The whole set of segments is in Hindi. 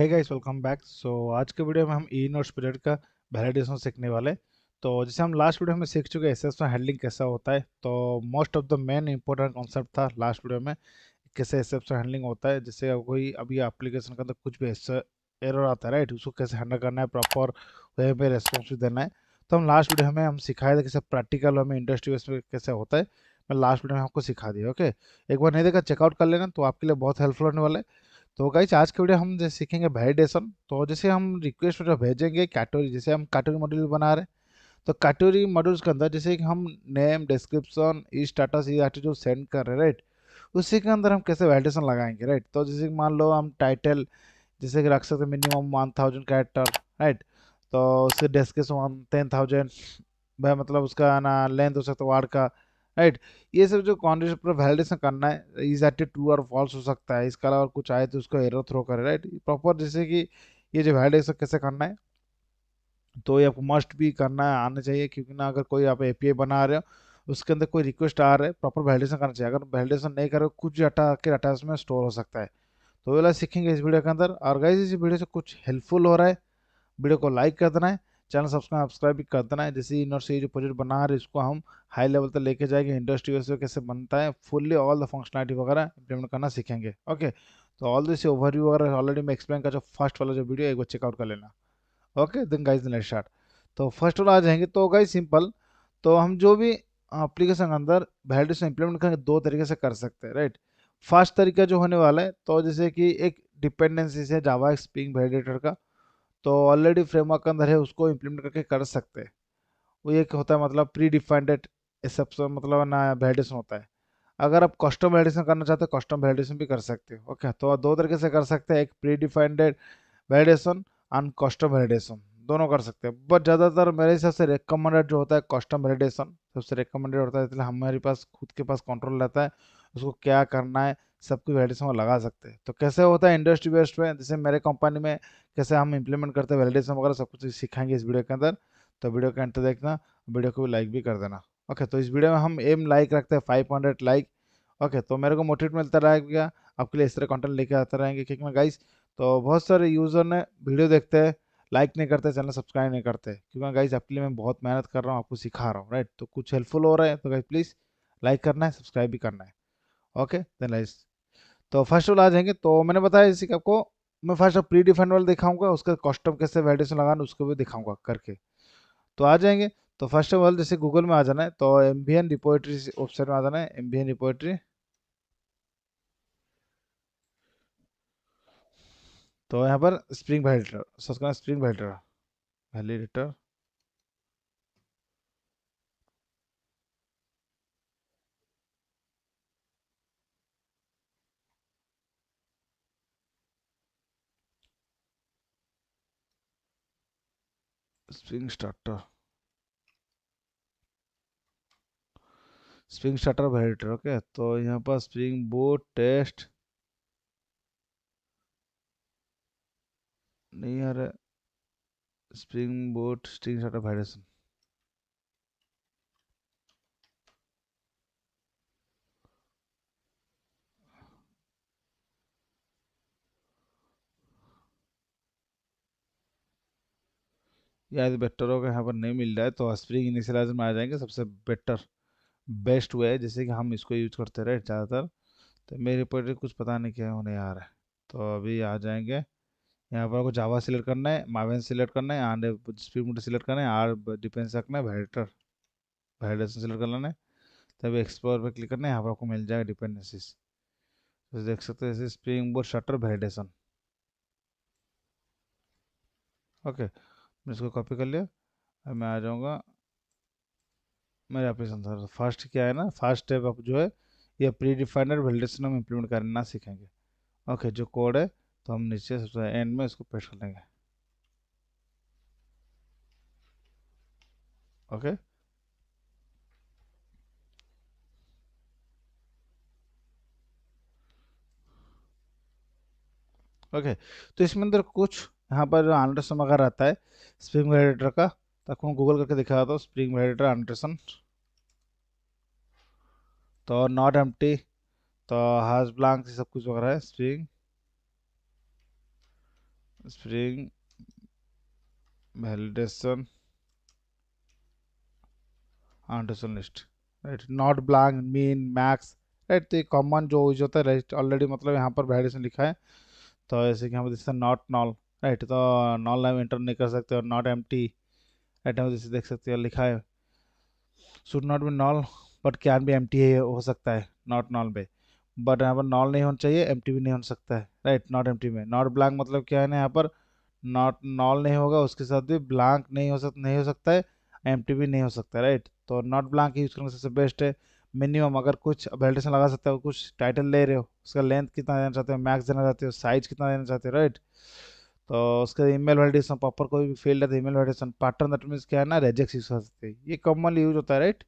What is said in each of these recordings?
है गाइस वेलकम बैक सो आज के वीडियो में हम इन और स्प्रेड का वैलिडेशन सीखने वाले तो जैसे हम लास्ट वीडियो में सीख चुके हैं एसेस में हैंडलिंग कैसा होता है तो most of the main important concept था लास्ट वीडियो में कैसे एस में हैंडलिंग होता है जैसे कोई अभी एप्लीकेशन के अंदर कुछ भी एरर आता है राइट उसको कैसे हैंडल करना है प्रॉपर वे में रेस्पॉन्स भी देना है तो हम लास्ट वीडियो में हम सिखाया था कैसे प्रैक्टिकल हमें इंडस्ट्री में कैसे होता है मैं लास्ट वीडियो में आपको सिखा दिया ओके एक बार नहीं देखा चेकआउट कर लेना तो आपके लिए बहुत हेल्पफुल होने वाला है तो गाइस आज के वीडियो हम सीखेंगे वेरिडेशन तो जैसे हम रिक्वेस्ट जो भेजेंगे कैटोरी जैसे हम कैटोरी मॉड्यूल बना रहे हैं तो कैटोरी मॉड्यूल्स के अंदर जैसे कि हम नेम डिस्क्रिप्शन ई स्टाटस ये आर्टिट्यूड सेंड कर रहे हैं राइट उसी के अंदर हम कैसे वैलिडेशन लगाएंगे राइट तो जैसे कि मान लो हम टाइटल जैसे कि रख सकते हैं minimum one thousand character right तो उसके डेस्क्रिप्शन टेन थाउजेंड भाई मतलब उसका ना लेंथ हो सकता है वार्ड का राइट ये सब जो कॉन्डिशन पर वैलिडेशन करना है इज एट ट्रू और फॉल्स हो सकता है इसके अलावा कुछ आए तो उसको एरर थ्रो करें राइट प्रॉपर जैसे कि ये जो वैलिडेशन कैसे करना है तो ये आपको मस्ट भी करना है आना चाहिए क्योंकि ना अगर कोई आप ए बना रहे हो उसके अंदर कोई रिक्वेस्ट आ रहा है प्रॉपर वैलिडेशन करना चाहिए अगर वैलिडेशन नहीं करे कुछ डाटा के डाटा में स्टोर हो सकता है तो वेला सीखेंगे इस वीडियो के अंदर और गाइज इस वीडियो से कुछ हेल्पफुल हो रहा है वीडियो को लाइक कर देना है चैनल सब्सक्राइब भी कर देना है जैसे ही से जो प्रोजेक्ट बना रहे इसको हम हाई लेवल तक लेके जाएंगे इंडस्ट्री वैसे कैसे बनता है फुल्ली ऑल द फंक्शनलिटी वगैरह इंप्लीमेंट करना सीखेंगे ओके तो ऑल दिस ओवरव्यू वगैरह ऑलरेडी मैं एक्सप्लेन कर फर्स्ट वाला जो वीडियो एक बार चेकआउट कर लेना ओके दिन गाइज दिन स्टार्ट तो फर्स्ट वाला आ जाएंगे तो गाइज सिंपल तो हम जो भी अप्लीकेशन के अंदर वैलिडेशन इंप्लीमेंट करेंगे दो तरीके से कर सकते हैं राइट फर्स्ट तरीका जो होने वाला है तो जैसे कि एक डिपेंडेंसी से जावा स्प्रिंग वैलिडेटर का तो ऑलरेडी फ्रेमवर्क के अंदर है उसको इम्प्लीमेंट करके कर सकते हैं वो एक होता है मतलब प्री डिफाइंडेड इस सबसे मतलब ना वैलिडेशन होता है अगर आप कस्टम वैलिडेशन करना चाहते हो कस्टम वैलिडेशन भी कर सकते हो ओके तो दो तरीके से कर सकते हैं एक pre defined validation and custom validation दोनों कर सकते हैं बट ज़्यादातर मेरे हिसाब से रिकमेंडेड जो होता है कस्टम वैलिडेशन सबसे रिकमेंडेड होता है इसलिए हमारे पास खुद के पास कंट्रोल रहता है उसको क्या करना है सब कुछ वैलिडेशन वो लगा सकते हैं तो कैसे होता है इंडस्ट्री बेस्ड में जैसे मेरे कंपनी में कैसे हम इंप्लीमेंट करते हैं वैलिडेशन वगैरह सब कुछ सिखाएंगे इस वीडियो के अंदर तो वीडियो के अंतर देखना वीडियो को लाइक भी कर देना ओके तो इस वीडियो में हम एम लाइक रखते हैं फाइव हंड्रेड लाइक ओके तो मेरे को मोटिवेट मिलता रहेगा आपके लिए इस तरह कॉन्टेंट लेके आते रहेंगे क्योंकि मैं गाइस तो बहुत सारे यूज़र ने वीडियो देखते हैं लाइक नहीं करते चैनल सब्सक्राइब नहीं करते क्योंकि गाइज हाँ, आपके लिए मैं बहुत मेहनत कर रहा हूँ आपको सिखा रहा हूँ राइट तो कुछ हेल्पफुल हो रहा है तो गाइज प्लीज़ लाइक करना है सब्सक्राइब भी करना है ओके देन लाइस तो फर्स्ट वाला आ जाएंगे तो मैंने बताया इसी का आपको मैं फर्स्ट प्री डिफाइंड वाला दिखाऊंगा उसका कॉस्टम कैसे वेरिएशन लगाना उसको भी दिखाऊंगा करके तो आ जाएंगे तो फर्स्ट ऑफ ऑल जैसे गूगल में आ जाना है तो M V N repository option में आ जाना है एम बी एन रिपोर्ट्री तो यहाँ पर spring validator search spring validator validator spring starter spring starter validator okay तो यहाँ पर स्प्रिंग बोट टेस्ट नहीं आ रहा spring boot string starter variation या यदि तो बेटर होगा यहाँ पर नहीं मिल रहा है तो स्प्रिंग इनिशलाइजर में आ जाएंगे सबसे बेटर बेस्ट वे है जैसे कि हम इसको यूज करते रहे ज़्यादातर तो मेरे पर कुछ पता नहीं क्या होने आ रहा है तो अभी आ जाएंगे यहाँ पर आपको जावा सिलेक्ट करना है मावेन सिलेक्ट करना है आने स्पीड मोटर सिलेक्ट करना है आर डिफेंस रखना है वेटर वेडेशन सिलेक्ट कर लेना है तब एक्सप्लोर पर क्लिक करना है यहाँ पर आपको मिल जाएगा डिपेंडेंसीज तो देख सकते हैं जैसे spring boot starter validation okay मैं इसको कॉपी कर लिया अब मैं आ जाऊँगा मेरा एप्लीकेशन था फर्स्ट क्या है ना फर्स्ट स्टेप आप जो है यह प्री डिफाइनर वेलडेशन हम इम्प्लीमेंट करना सीखेंगे ओके जो कोड है तो हम नीचे सबसे एंड में इसको पेश कर लेंगे ओके ओके तो इसमें अंदर कुछ यहाँ पर आनोटेशन वगैरह रहता है स्प्रिंग वेडिटर का तो आपको गूगल करके दिखा देता हूँ स्प्रिंग वेडिटर आनोटेशन तो नॉट एम तो हाज ब्लांक सब कुछ वगैरह है spring spring validation annotation list right not blank min max right तो कॉमन जो यूज होता है राइट ऑलरेडी मतलब यहाँ पर वैलिडेशन लिखा है तो ऐसे कि हम देखते हैं नॉट नॉल राइट तो नॉन लाइव इंटर नहीं कर सकते और नॉट एम टी राइट जैसे देख सकते हो लिखा है should not be null but can भी एम टी हो सकता है नॉट नॉल में बट यहाँ पर नॉल नहीं होना चाहिए एम टी भी नहीं हो सकता है राइट नॉट एम टी में नॉट ब्लैंक मतलब क्या है ना यहाँ पर नॉट नॉल नहीं होगा उसके साथ भी ब्लैंक नहीं हो सकता नहीं हो सकता है एम टी भी नहीं हो सकता राइट तो नॉट ब्लैंक यूज़ करने सबसे बेस्ट है मिनिमम अगर कुछ वेल्टेशन लगा सकते हो कुछ टाइटल ले रहे हो उसका लेंथ कितना देना चाहते हो मैक्स देना चाहते हो साइज कितना देना चाहते हो राइट तो उसके ईमेल वैलिडेशन प्रॉपर कोई भी फील्ड है तो email validation pattern that means क्या है ना रेजेक्स यूज इशू हैं ये कॉमनली यूज होता है राइट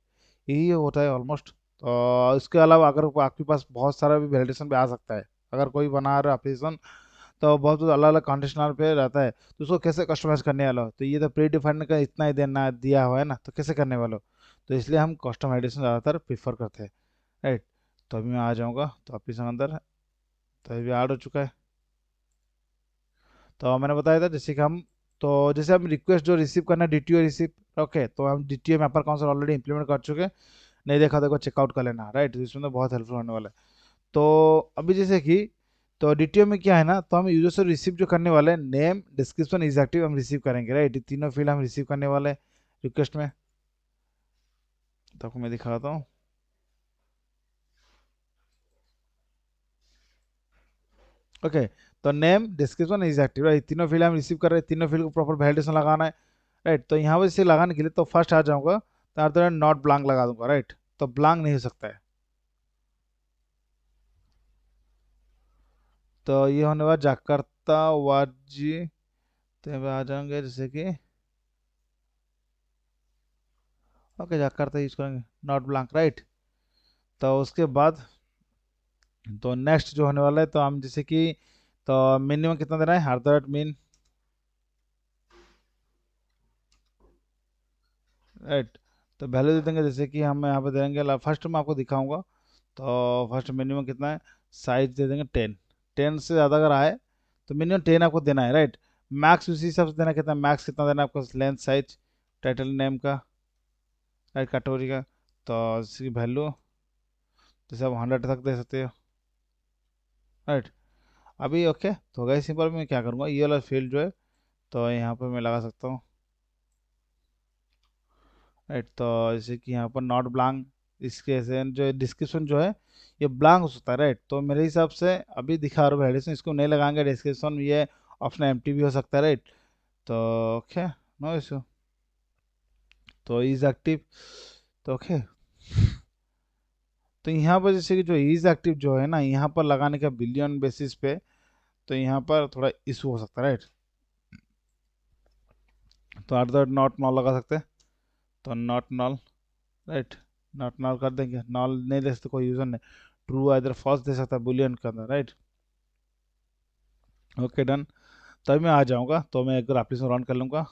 यही होता है ऑलमोस्ट तो इसके अलावा अगर आपके पास बहुत सारा भी वैलिडेशन भी आ सकता है अगर कोई बना रहा एप्लीकेशन तो बहुत अलग अलग कंडीशनल पे रहता है तो उसको कैसे कस्टमाइज़ करने वाला हो तो ये तो प्री डिफाइंड का इतना ही देना दिया हुआ है ना तो कैसे करने वाला हो तो इसलिए हम कस्टमाइजेशन ज़्यादातर प्रीफर करते हैं राइट तो अभी मैं आ जाऊँगा तो एप्लीकेशन अंदर तो अभी आर्ड हो चुका है तो मैंने बताया था जैसे कि हम तो जैसे हम रिक्वेस्ट जो रिसीव करना है डी रिसीव ओके तो हम डी टी ओ कौन सा ऑलरेडी इंप्लीमेंट कर चुके नहीं देखा देखो तो चेकआउट कर लेना राइट तो इसमें तो बहुत हेल्पफुल होने वाला है तो अभी जैसे कि तो डी में क्या है ना तो हम यूजर से रिसीव जो करने वाले हैं नेम डिस्क्रिप्शन एग्जैक्टिव हम रिसीव करेंगे राइट तीनों फील्ड हम रिसीव करने वाले हैं रिक्वेस्ट में तो आपको मैं दिखाता हूँ ओके okay, तो name description is active right तीनों फील्ड हम रिसीव कर रहे हैं तीनों फील्ड को प्रॉपर वैलिडेशन लगाना है राइट तो यहाँ पर इसे लगाने के लिए तो फर्स्ट आ जाऊँगा तो यहाँ तो नॉट ब्लांक लगा दूंगा राइट तो ब्लांक नहीं हो सकता है तो ये होने वाला जाकर्ता वाजी तो यहाँ आ जाएंगे जैसे कि ओके जाकर्ता यूज करेंगे नॉट ब्लांक राइट तो उसके बाद तो नेक्स्ट जो होने वाला है तो हम जैसे कि तो मिनिमम कितना देना है हर दट मीन राइट तो वैल्यू दे देंगे जैसे कि हम यहाँ पे दे देंगे फर्स्ट में आपको दिखाऊंगा तो फर्स्ट मिनिमम कितना है साइज दे देंगे टेन टेन से ज़्यादा अगर आए तो मिनिमम टेन आपको देना है राइट मैक्स उसी हिसाब से देना कितना मैक्स कितना देना है आपको लेंथ साइज टाइटल नेम का राइट कैटोरी का तो इसकी वैल्यू जैसे आप हंड्रेड तक दे सकते हो राइट अभी ओके तो गए सिंपल मैं क्या करूँगा ये वाला फील्ड जो है तो यहाँ पर मैं लगा सकता हूँ राइट तो जैसे कि यहाँ पर नॉट ब्लैंक इसके जो डिस्क्रिप्शन जो है ये ब्लैंक हो सकता है राइट तो मेरे हिसाब से अभी दिखा रहा हूँ हेडिसन इसको नहीं लगाएंगे डिस्क्रिप्शन ये ऑप्शन एम भी हो सकता है राइट तो ओके नो इशू तो इज एक्टिव तो ओके तो यहाँ पर जैसे कि जो इज एक्टिव जो है ना यहाँ पर लगाने का बिलियन बेसिस पे तो यहाँ पर थोड़ा इशू हो सकता है राइट तो एट द नॉट नॉल लगा सकते हैं तो not null right not null कर देंगे नॉल नहीं दे सकते कोई यूज़र नहीं ट्रू इधर फॉल्स दे सकता है बुलियन के अंदर राइट ओके डन तभी मैं आ जाऊँगा तो मैं एक आप रन कर लूँगा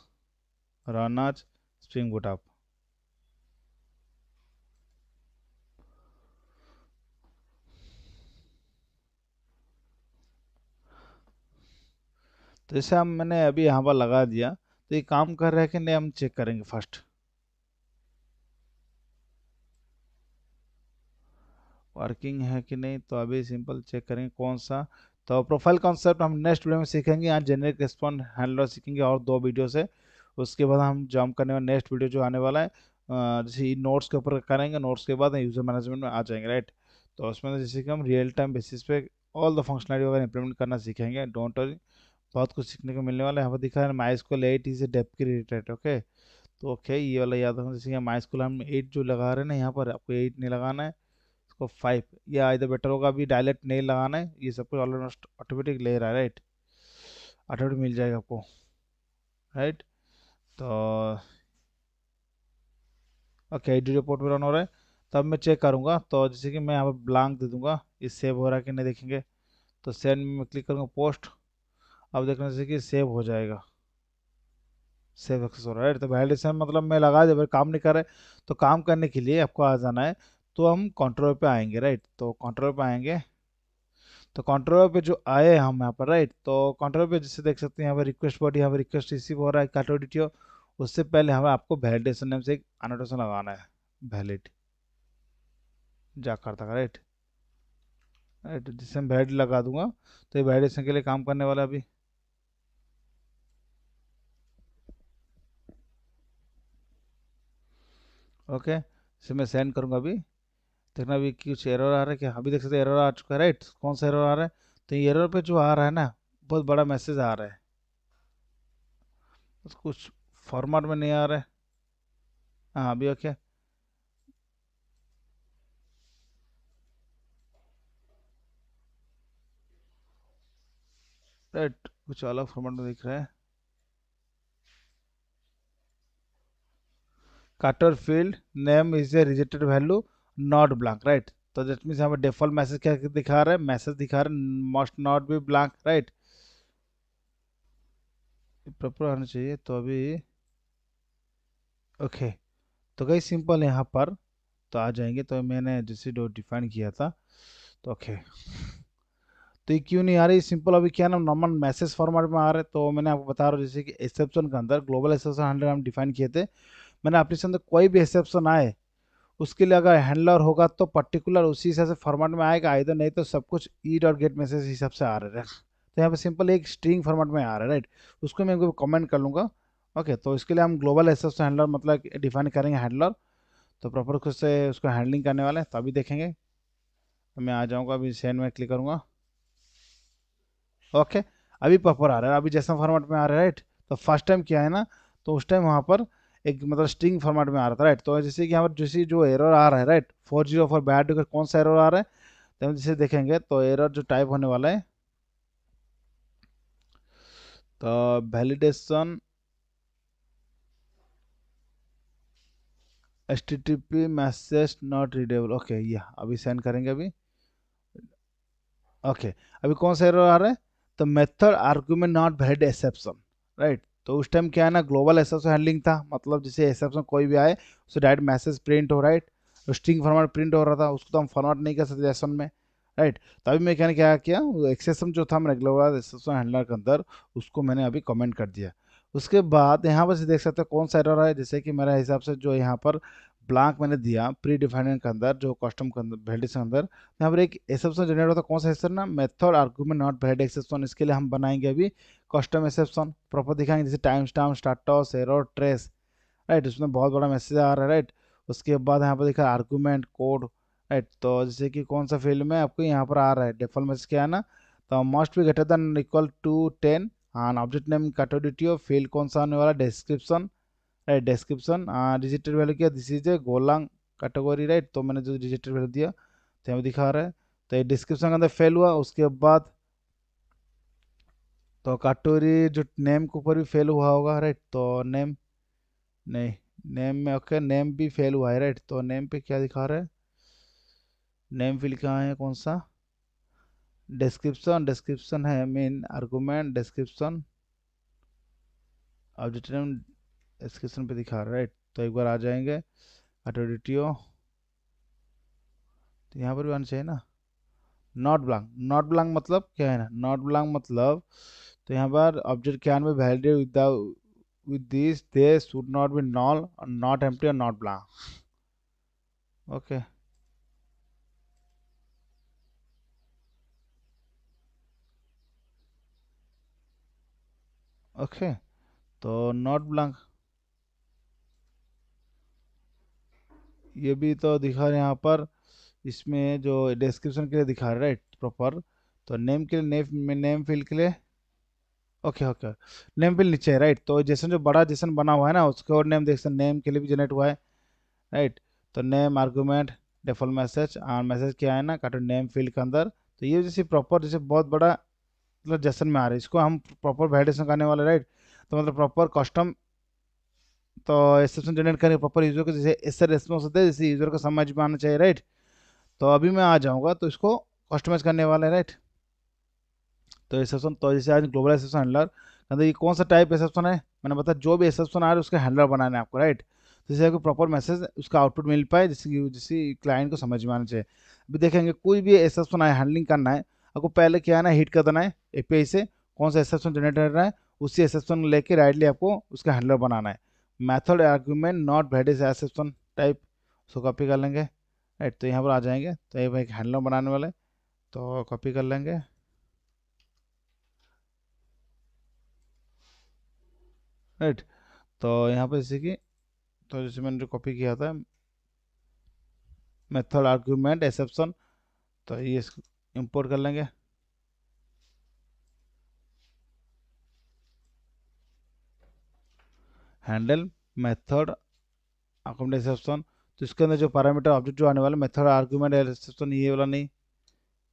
रन आज स्ट्रिंग आप तो इसे हम मैंने अभी यहाँ पर लगा दिया तो ये काम कर रहा है कि नहीं हम चेक करेंगे फर्स्ट वर्किंग है कि नहीं तो अभी सिंपल चेक करेंगे कौन सा तो प्रोफाइल कॉन्सेप्ट हम नेक्स्ट वीडियो में सीखेंगे यहाँ जेनरिक रिस्पॉन्स हैंडलर सीखेंगे और दो वीडियो से उसके बाद हम जॉम करने वाला नेक्स्ट वीडियो जो आने वाला है जैसे नोट्स के ऊपर करेंगे नोट्स के बाद यूज़र मैनेजमेंट में आ जाएंगे राइट तो उसमें जैसे कि हम रियल टाइम बेसिस पे ऑल द फंक्शनलिटी वगैरह इंप्लीमेंट करना सीखेंगे डोंट बहुत कुछ सीखने को मिलने वाला है यहाँ पर दिखा है my school at is a डेप के रिलेटेड ओके तो ओके ये वाला याद रखना जैसे यहाँ माई स्कूल हम एट जो लगा रहे हैं ना यहाँ पर आपको एट नहीं लगाना है इसको फाइव या इधर बेटर होगा अभी डायलेक्ट नहीं लगाना है ये सब कुछ ऑलमोस्ट ऑटोमेटिक ले रहा है राइट ऑटोमेटिक मिल जाएगा आपको राइट तो ओके एट रिपोर्ट में रन हो रहा है तब मैं चेक करूँगा तो जैसे कि मैं यहाँ पर ब्लांक दे दूँगा ये सेव हो रहा है कि नहीं देखेंगे तो सेंड में क्लिक करूँगा पोस्ट अब देखना जैसे कि सेव हो जाएगा सेव एक्सेस हो रहा है तो वैलिडेशन मतलब मैं लगा जब काम नहीं कर रहे तो काम करने के लिए आपको आ जाना है तो हम कंट्रोल पे आएंगे राइट तो कंट्रोल पे आएंगे तो कंट्रोल पे जो आए हम यहाँ पर राइट तो कंट्रोल पे जैसे देख सकते हैं यहाँ पर रिक्वेस्ट बॉडी यहाँ पर रिक्वेस्ट रिसीव हो रहा है काटो डिटियो उससे पहले हमें आपको वैलिडेशन नेम से एक अनोटेशन लगाना है वैलिड जाकर था राइट राइट जिससे मैं वैलिड लगा दूंगा तो ये वैलिडेशन के लिए काम करने वाला अभी ओके इसे मैं सेंड करूँगा अभी देखना अभी कुछ एरर आ रहा है क्या अभी देख सकते एरर आ चुका है राइट कौन सा एरर आ रहा है तो ये एरर पे जो आ रहा है ना बहुत बड़ा मैसेज आ रहा है तो कुछ फॉर्मेट में नहीं आ रहा है हाँ अभी ओके राइट कुछ अलग फॉर्मेट में दिख रहा है कटर field name is a rejected value not blank right तो दैट मीन्स हमें डिफॉल्ट मैसेज क्या दिखा रहा है मैसेज दिखा रहा है must not be blank right proper आना चाहिए तो अभी ओके तो गई सिंपल यहाँ पर तो आ जाएंगे तो मैंने जैसे डो डिफाइन किया था तो ओके तो ये क्यों नहीं आ रही सिंपल अभी क्या नाम नॉर्मल मैसेज फॉर्मेट में आ रहे तो मैंने आपको बता रहा हूँ जैसे कि एक्सेप्शन के अंदर ग्लोबल एक्सेप्शन हंड्रेड हम डिफाइन किए थे मैंने एप्लीकेशन से कोई भी एक्सेप्शन आए उसके लिए अगर हैंडलर होगा तो पर्टिकुलर उसी हिसाब से फॉर्मेट में आएगा तो नहीं तो सब कुछ ई डॉट गेट मैसेज हिसाब से आ रहा है तो यहाँ पे सिंपल एक स्ट्रिंग फॉर्मेट में आ रहा है राइट उसको मैं कमेंट कर लूँगा ओके तो इसके लिए हम ग्लोबल एक्सेप्शन हैंडलर मतलब डिफाइन करेंगे हैंडलर तो प्रॉपर खुद से उसको हैंडलिंग करने वाले हैं तो अभी देखेंगे तो मैं आ जाऊँगा अभी सेंड में क्लिक करूँगा ओके अभी प्रॉपर आ रहा है अभी जैसा फॉर्मेट में आ रहा है राइट तो फर्स्ट टाइम क्या है ना तो उस टाइम वहाँ पर एक मतलब स्ट्रिंग फॉर्मेट में आ रहा था राइट तो जैसे कि हमारे जैसे जो एरर आ रहा है right four zero four bad कौन सा एरर आ रहा है तो हम जैसे देखेंगे तो एरर जो टाइप होने वाला है तो validation H T T P message not readable okay ये अभी सेंड करेंगे अभी ओके okay, अभी कौन सा एरर आ रहा है तो method argument not valid exception right तो उस टाइम क्या है ना ग्लोबल एस हैंडलिंग था मतलब जैसे एस कोई भी आए उसे डायरेक्ट मैसेज प्रिंट हो राइट स्ट्रिंग फॉर्मेट प्रिंट हो रहा था उसको तो हम फॉर्मेट नहीं कर सकते एस में राइट तो अभी मैं क्या क्या किया एक्सेसम जो था मैंने ग्लोबल एक्सेसम हैंडलर के अंदर उसको मैंने अभी कमेंट कर दिया उसके बाद यहाँ पर देख सकते हो कौन सा एरर है जैसे कि मेरे हिसाब से जो यहाँ पर ब्लैंक मैंने दिया प्री डिफाइंड के अंदर जो कस्टम के अंदर वैलिडेशन के अंदर तो यहाँ पर एक एक्सेप्शन जनरेट होता है कौन सा exception method argument not valid exception इसके लिए हम बनाएंगे अभी कस्टम एक्सेप्शन प्रॉपर दिखाएंगे जैसे time stamp status error trace right उसमें बहुत बड़ा मैसेज आ रहा है राइट उसके बाद यहाँ पर देखा आर्गूमेंट कोड राइट तो जैसे कि कौन सा फील्ड में आपको यहाँ पर आ रहा है डेफल मैसेज क्या है ना तो must be greater than equal to ten and object name category field कौन सा आने वाला description right description rejected value क्या this is a golang category right तो मैंने जो रिजेक्टेड वैल्यू दिया तो हमें दिखा रहा है तो ये डिस्क्रिप्शन के अंदर फेल हुआ उसके बाद तो कैटेगरी जो नेम के ऊपर भी फेल हुआ होगा राइट तो नेम नहीं नेम में ओके okay, नेम भी फेल हुआ है राइट तो नेम पे क्या दिखा रहा है नेम फील्ड कहाँ है कौन सा डिस्क्रिप्शन डिस्क्रिप्शन है main argument description object screen पे दिखा रहा है राइट तो एक बार आ जाएंगे अटोडिटियो तो यहाँ पर भी आना चाहिए ना नॉट ब्लैंक नॉट ब्लैंक मतलब क्या है ना नॉट ब्लैंक मतलब तो यहाँ पर object can be validate with with this they should not be null not empty और नॉट ब्लैंक ओके ओके तो नॉट ब्लैंक ये भी तो दिखा रहे हैं यहाँ पर इसमें जो डिस्क्रिप्शन के लिए दिखा रहा है प्रॉपर तो नेम के लिए नेम नेम फिल के लिए ओके ओके नेम फिल नीचे है राइट तो जैसा जो बड़ा जैसन बना हुआ है ना उसके और नेम देख सकते नेम के लिए भी जनरेट हुआ है राइट तो नेम आर्गूमेंट डेफॉल मैसेज और मैसेज क्या है ना कार्टून नेम फील्ड के अंदर तो ये जैसे प्रॉपर जैसे बहुत बड़ा मतलब जैसन में आ रहा है इसको हम प्रॉपर वैलिडेशन करने वाले राइट तो मतलब प्रॉपर कस्टम तो एक्सेप्शन जनरेट करने प्रॉपर यूज़र को जैसे इससे रेस्पॉन्स होता है जैसे यूज़र को समझ में आना चाहिए राइट तो अभी मैं आ जाऊँगा तो इसको कस्टमाइज करने वाला है राइट तो एक्सेप्शन तो जैसे आज ग्लोबल एक्सेप्शन हैंडलर कहते ये कौन सा टाइप एक्सेप्शन है मैंने बताया जो भी एक्सेप्शन आ रहा है उसका हैंडलर बनाना है आपको राइट तो जिससे आपको प्रॉपर मैसेज उसका आउटपुट मिल पाए जिससे जिससे क्लाइंट को समझ में आना चाहिए अभी देखेंगे कोई भी एक्सेप्शन आए हैंडलिंग करना है आपको पहले क्या आना है हिट कर देना है ए से कौन सा एक्सेप्शन जनरेट करना है उसी एक्सेप्शन लेके राइटली आपको उसका हैंडलर बनाना है method argument not valid is exception type उसको कॉपी कर लेंगे राइट तो यहाँ पर आ जाएंगे तो ये एक हैंडलम बनाने वाले तो कॉपी कर लेंगे राइट तो यहाँ पर जैसे कि तो जैसे मैंने जो कॉपी किया था मेथड आर्ग्यूमेंट एक्सेप्शन तो ये इसको इम्पोर्ट कर लेंगे हैंडल मेथड अकोमडेट एक्सेप्शन तो इसके अंदर जो पैरामीटर ऑब्जेक्ट जो आने वाला मेथड आर्ग्यूमेंट एक्सेप्शन ये वाला नहीं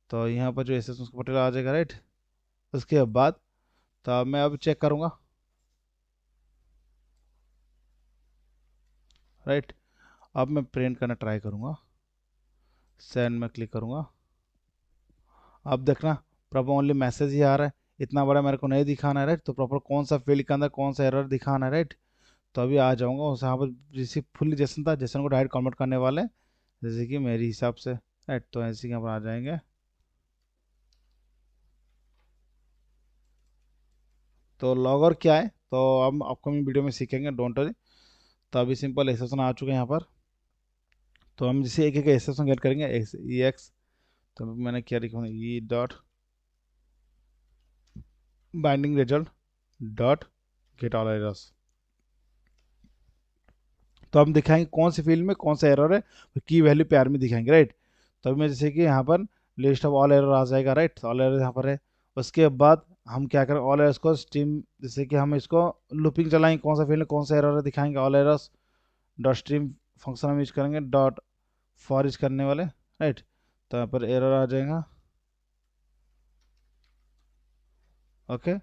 तो यहाँ पर जो एक्सेप्शन का आ जाएगा राइट उसके बाद तो मैं अब चेक करूँगा राइट अब मैं प्रिंट करना ट्राई करूँगा सेंड में क्लिक करूँगा अब देखना प्रॉपर ओनली मैसेज ही आ रहा है इतना बड़ा मेरे को नहीं दिखाना है राइट तो प्रॉपर कौन सा फील्ड के अंदर कौन सा एरर दिखाना है राइट तो अभी आ जाऊँगा उस यहाँ पर जैसे फुल्ली जैसन था जैसन को डायरेक्ट कन्वर्ट करने वाले जैसे कि मेरे हिसाब से एट तो ऐसे यहाँ पर आ जाएंगे तो लॉगर क्या है तो हम अपकमिंग वीडियो में सीखेंगे डोंट वरी तो अभी सिंपल एक्सेप्शन आ चुके हैं यहाँ पर तो हम जैसे एक एक एक्सेप्शन गेट करेंगे एक्स ई एक्स तो मैंने क्या लिखा E dot binding result dot get all errors तो हम दिखाएंगे कौन सी फील्ड में कौन सा एरर है तो की वैल्यू प्यार में दिखाएंगे राइट तो अभी मैं जैसे कि यहाँ पर लिस्ट ऑफ ऑल एरर आ जाएगा राइट ऑल एरर यहाँ पर है उसके बाद हम क्या करें ऑल एरर्स को स्ट्रीम जैसे कि हम इसको लुपिंग चलाएंगे कौन सा फील्ड में कौन सा एरर है दिखाएंगे all errors dot stream function हम यूज करेंगे डॉट फॉर यूज करने वाले राइट तो यहाँ पर एरर आ जाएगा ओके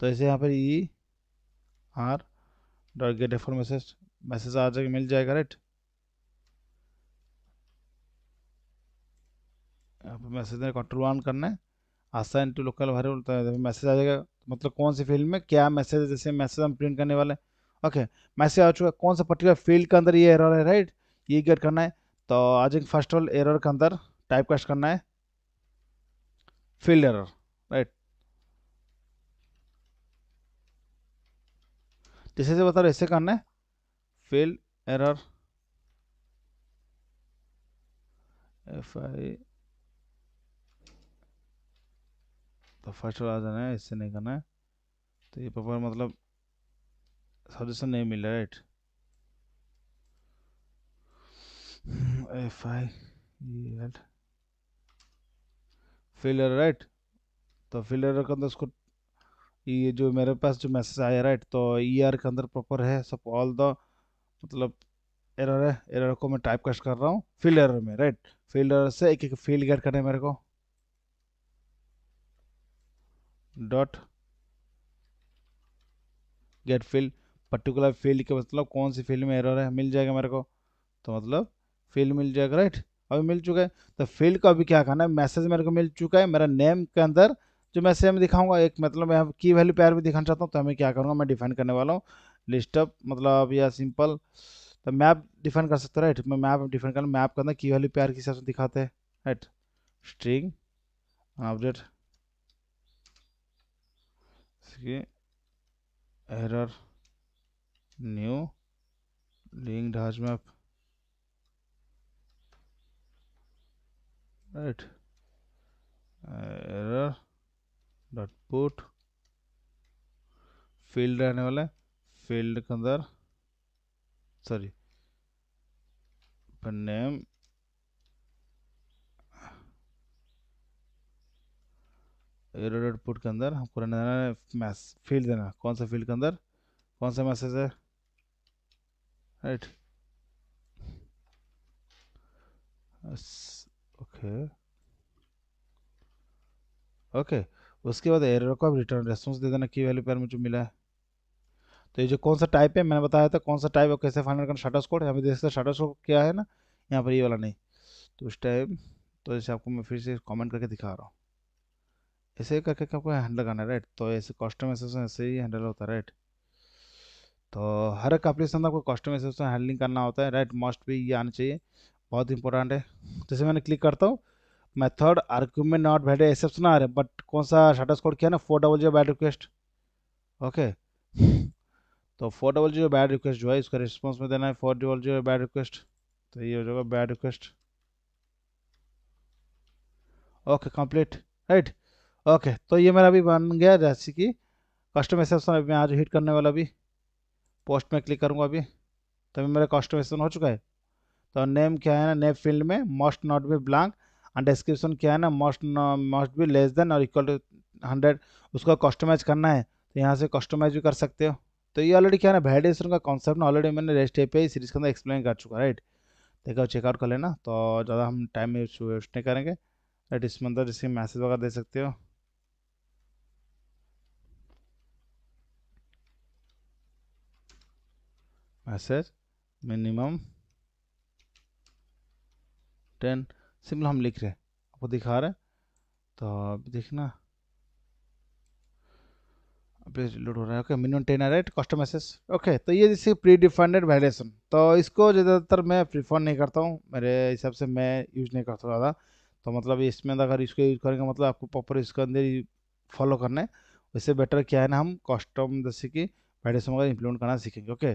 तो ऐसे यहाँ पर ई आर डॉट गेट एफर मैसेज मैसेज आ जाएगा मिल जाएगा राइट मैसेज में कंट्रोल ऑन करना है आसाइन टू लोकल वायरल मैसेज आ जाएगा मतलब कौन सी फील्ड में क्या मैसेज है जैसे मैसेज हम प्रिंट करने वाले ओके मैसेज आ चुका है कौन सा पर्टिकुलर फील्ड के अंदर ये एरर है राइट ये गेट करना है तो आज एक फर्स्ट ऑल एरर के अंदर टाइप कास्ट करना है फील्ड एरर राइट जैसे बता रहे ऐसे करना है fail error fi तो फर्स्ट वाला जाना है इससे नहीं करना है तो ये पेपर मतलब सजेशन नहीं मिला right F I filler right तो फिलर के अंदर उसको ये जो मेरे पास जो मैसेज आया राइट तो ई e आर के अंदर प्रॉपर है सब ऑल द मतलब एरर है एरर को मैं टाइप कस्ट कर रहा हूँ फील्ड एरर में राइट फील्ड एरर से एक एक फील्ड गेट करने मेरे को dot get field particular field के मतलब कौन सी फील्ड में एरर है मिल जाएगा मेरे को तो मतलब फील्ड मिल जाएगा राइट अभी मिल चुका है तो फील्ड का अभी क्या करना है मैसेज मेरे को मिल चुका है मेरा नेम के अंदर जो मैं सेम दिखाऊंगा एक मतलब मैं की वैल्यू पैर भी दिखाना चाहता हूँ तो हमें क्या करूँगा मैं डिफाइन करने वाला हूँ लिस्टअप मतलब या सिंपल तो मैप डिफाइन कर सकते राइट मैं मैप डिफाइन करना मैप करना की वैल्यू प्यार के हिसाब से दिखाते हैं right string update error new link hash map right error dot put field रहने वाला है फील्ड के अंदर सॉरी नेम एरो आउटपुट के अंदर हमको रहने देना है मैस फील्ड देना कौन सा फील्ड के अंदर कौन सा मैसेज है राइट ओके ओके उसके बाद एरर को आप रिटर्न रेस्पॉन्स दे देना की वैल्यू पर मुझे मिला है तो ये जो कौन सा टाइप है मैंने बताया था कौन सा टाइप है कैसे फाइनल करना शाटा स्कोर हमें देख सकते शाटा स्कोर क्या है ना यहाँ पर ये वाला नहीं तो उस टाइम तो जैसे आपको मैं फिर से कमेंट करके दिखा रहा हूँ ऐसे करके आपको हैंडल करना है राइट तो ऐसे कस्टमाइजेशन ऐसे ही हैंडल होता है राइट तो हर एक एप्लीकेशन आपको कस्टमाइजेशन हैंडलिंग करना होता है राइट मस्ट भी ये आना चाहिए बहुत इंपॉर्टेंट है जैसे मैंने क्लिक करता हूँ method argument not valid exception आ रहे बट कौन सा शाटा स्कोर किया ना four double zero bad request okay तो four double zero bad request जो है इसका रिस्पॉन्स में देना है four double zero bad request तो ये हो जाएगा bad request okay complete right okay तो ये मेरा अभी बन गया जैसे कि कस्टम एक्सेप्शन अभी मैं आज हिट करने वाला अभी पोस्ट में क्लिक करूँगा अभी तभी मेरा कस्टम एक्सेप्शन हो चुका है तो नेम क्या है ना नेम फील्ड में मस्ट नॉट बी ब्लैंक और डिस्क्रिप्शन क्या है ना must must be less than और इक्वल टू हंड्रेड उसको कस्टमाइज करना है तो यहाँ से कस्टमाइज भी कर सकते हो तो ये ऑलरेडी क्या है ना वैलिडेशन का कॉन्सेप्ट ना ऑलरेडी मैंने रेस्ट पे ही सीरीज के अंदर एक्सप्लेन कर चुका राइट देखा चेकआउट कर लेना तो ज़्यादा हम टाइम वेस्ट नहीं करेंगे राइट इसमें अंदर जैसे मैसेज वगैरह दे सकते हो मैसेज मिनिमम टेन सिंपल हम लिख रहे हैं आपको दिखा रहे हैं तो देखना लोड हो रहा है ओके मिनिमम टेन है कस्टम मैसेज ओके तो ये जैसे प्री डिफाइंडेड वैलेशन तो इसको ज़्यादातर मैं प्रीफर नहीं करता हूँ मेरे हिसाब से मैं यूज़ नहीं करता ज़्यादा तो मतलब इसमें तो अगर इसको यूज़ करेंगे मतलब आपको प्रॉपर इसके अंदर फॉलो करना है उससे बेटर क्या है ना हम कस्टम जैसे कि वैलेशन वगैरह इंप्लीमेंट करना सीखेंगे ओके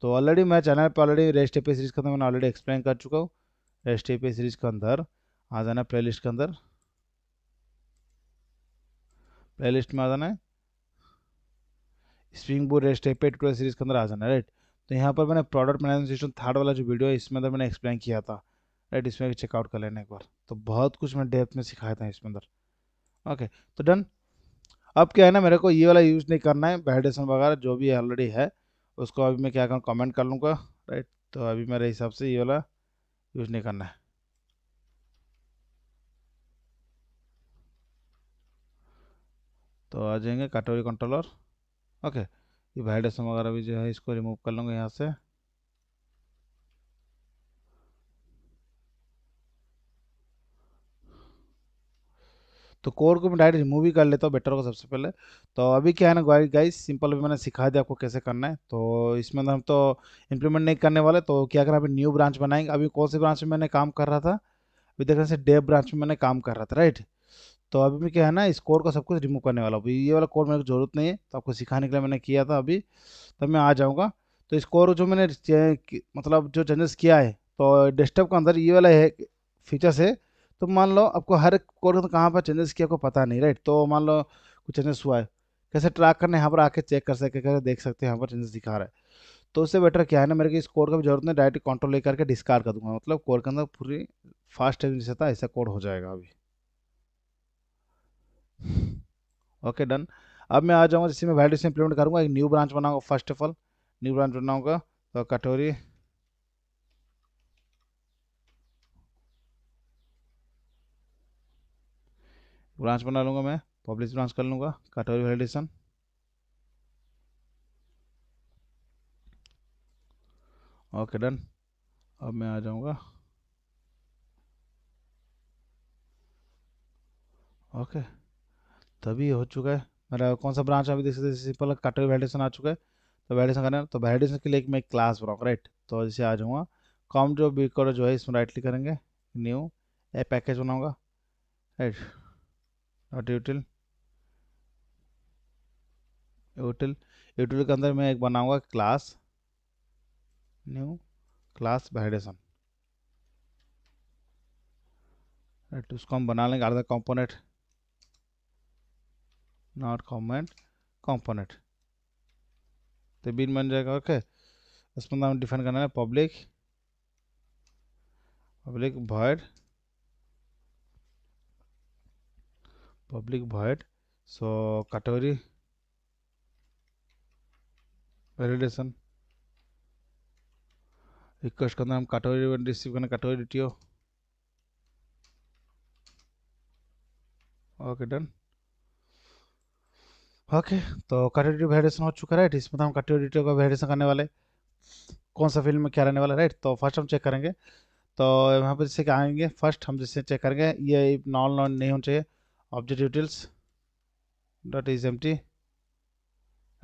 तो ऑलरेडी मैं चैनल पर ऑलरेडी रेस्ट ए सीरीज़ के अंदर मैंने ऑलरेडी एक्सप्लेन कर चुका हूँ रेस्ट ए सीरीज़ के अंदर आ जाना प्ले के अंदर प्ले में आ जाना है स्प्रिंग बोर्ड रेस्ट है पे सीरीज के अंदर आ जाना राइट तो यहाँ पर मैंने प्रोडक्ट मैनेजमेंट सिस्टम थर्ड वाला जो वीडियो है इसमें अंदर मैंने एक्सप्लेन किया था राइट इसमें भी चेकआउट कर लेना एक बार तो बहुत कुछ मैं डेप्थ में सिखाया था इसमें अंदर ओके तो डन अब क्या है ना मेरे को ये वाला यूज़ नहीं करना है वेडेशन वगैरह जो भी ऑलरेडी है उसको अभी मैं क्या करूँ कमेंट कर लूँगा राइट तो अभी मेरे हिसाब से ये वाला यूज़ नहीं करना है तो आ जाएंगे कैटेगरी कंट्रोलर ओके ये वाइडेशन वगैरह भी जो है इसको रिमूव कर लूँगा यहाँ से तो कोर को मैं डायरेक्ट रिमूव ही कर लेता हूँ बेटर होगा सबसे पहले तो अभी क्या है ना गाइस सिंपल अभी मैंने सिखा दिया आपको कैसे करना है तो इसमें तो हम तो इंप्लीमेंट नहीं करने वाले तो क्या करें अभी न्यू ब्रांच बनाएंगे अभी कौन से ब्रांच में मैंने काम कर रहा था अभी देख रहे डेव ब्रांच में मैंने काम कर रहा था राइट तो अभी मैं क्या है ना इस कोड का सब कुछ रिमूव करने वाला हूँ ये वाला कोड मेरे को जरूरत नहीं है तो आपको सिखाने के लिए मैंने किया था अभी तब मैं आ जाऊँगा तो इस कोड जो मैंने मतलब जो चेंजेस किया है तो डेस्कटॉप के अंदर ये वाला है फीचर्स है तो मान लो आपको हर एक कोड कहाँ पर चेंजेस किया आपको पता नहीं राइट तो मान लो कुछ चेंजेस हुआ है कैसे ट्रैक करना यहाँ पर आके चेक कर सके कैसे देख सकते हैं यहाँ पर चेंजेस दिखा रहा है तो उससे बेटर क्या है ना मेरे को इस कोड का भी जरूरत नहीं डायरेक्ट कंट्रोल लेकर के डिस्कार्ड कर दूंगा मतलब कोड के अंदर पूरी फास्ट जैसे था ऐसा कोड हो जाएगा अभी ओके डन अब मैं आ जाऊँगा जिससे मैं से इंप्लीमेंट करूँगा एक न्यू ब्रांच बनाऊंगा first of all new branch बनाऊंगा तो कटोरी ब्रांच बना लूंगा मैं पब्लिश ब्रांच कर लूंगा कटोरी वैलिडेशन ओके डन अब मैं आ जाऊंगा ओके तो okay. तभी हो चुका है मेरा कौन सा ब्रांच अभी देख सकते हैं सिंपल काटो वैलिडेशन आ चुका है तो वैलिडेशन करना तो वैलिडेशन के लिए मैं क्लास बनाऊँ राइट तो जैसे आ जाऊँगा कॉम जो बिकर जो है इसमें राइट क्लिक करेंगे न्यू ए पैकेज बनाऊँगा right not util util util के अंदर मैं एक बनाऊँगा class new class validation right उसको हम बना लेंगे आधा कॉम्पोनेट नॉट कॉमन कॉम्पोनेंट तो बिन बन जाएगा ओके उसमें तो हमें डिफाइन करना है public public void public void so category validation request करना हम कैटेगरी रिसीव करना category D okay done okay तो कटोरी वेरिएशन हो चुका है राइट इसमें तो हम कटोरी डिटेल का वेरिएशन करने वाले कौन सा फील्ड में क्या रहने वाला राइट तो फर्स्ट हम चेक करेंगे तो यहाँ पर जैसे क्या आएंगे फर्स्ट हम जैसे चेक करेंगे ये नॉन नॉन नहीं होना चाहिए object details dot is empty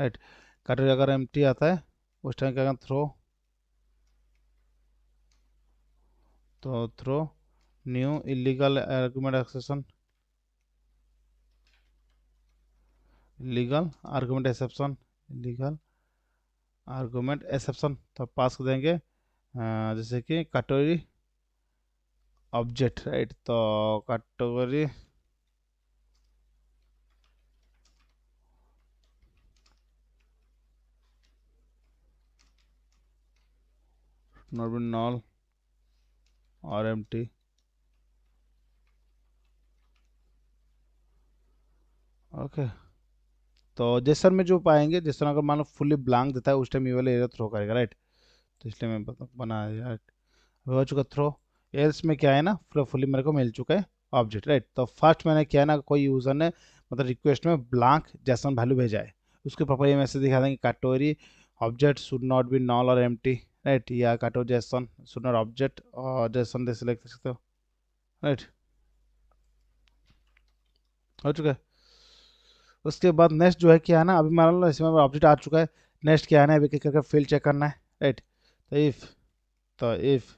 right category अगर एम टी आता है उस टाइम क्या थ्रो तो throw new illegal argument exception legal argument exception legal argument exception तो पास कर देंगे जैसे कि कैटेगरी ऑब्जेक्ट राइट तो कैटेगरी नॉल और एम टी ओके okay तो जैसर में जो पाएंगे जिस तरह अगर मान लो फुल्ली ब्लैंक देता है उस टाइम ये वाला एरिया थ्रो करेगा राइट तो इसलिए मैं बना राइट हो चुका थ्रो एयर्स में क्या है ना पूरा फुली मेरे को मिल चुका है ऑब्जेक्ट राइट तो फर्स्ट मैंने क्या है ना कोई यूज़र ने मतलब रिक्वेस्ट में ब्लैंक जैसन वैल्यू भेजा है उसके प्रॉपर ये मैसेज दिखा देंगे category object should not be null और एम राइट या काटो जैसन शुड नॉट ऑब्जेक्ट और जैसन दे सिलेक्ट कर सकते हो राइट हो चुका है उसके बाद नेक्स्ट जो है क्या है ना अभी मान लो इसमें ऑब्जेक्ट आ चुका है नेक्स्ट क्या है ना अभी क्या करके फील्ड चेक करना है राइट तो इफ़ तो इफ़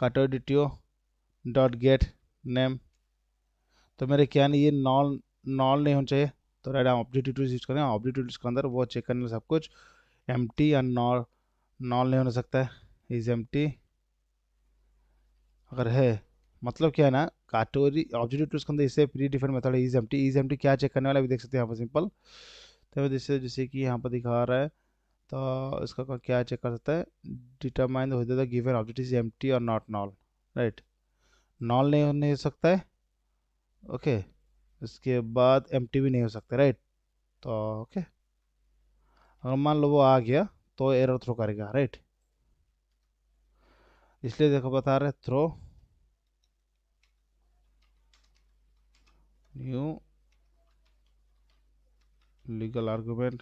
कटोडिटियो डॉट गेट नेम तो मेरे क्या नहीं ये नॉल नॉल नहीं होना चाहिए तो राइट हम ऑब्जेक्ट डिटेल्स यूज करें ऑब्जेक्ट डिटेल्स के अंदर वो चेक करने सब कुछ एम टी या नॉल नॉल नहीं हो सकता है इज एम टी अगर है मतलब क्या है ना कैटोरी ऑब्जेक्टिव के अंदर इससे प्री डिफाइन मेथड है इज एम्प्टी इज एम्प्टी क्या चेक करने वाला अभी देख सकते हैं यहाँ पर सिंपल तो जैसे जैसे कि यहाँ पर दिखा रहा है तो इसका क्या चेक कर सकता है डिटरमाइन हो जाता है गिवन ऑब्जेक्ट इज एम्प्टी और नॉट नॉल राइट नॉल नहीं नहीं हो सकता है ओके इसके बाद एम भी नहीं हो सकता राइट तो ओके अगर मान लो वो आ गया तो एरर थ्रो करेगा राइट इसलिए देखो बता रहे थ्रो new legal argument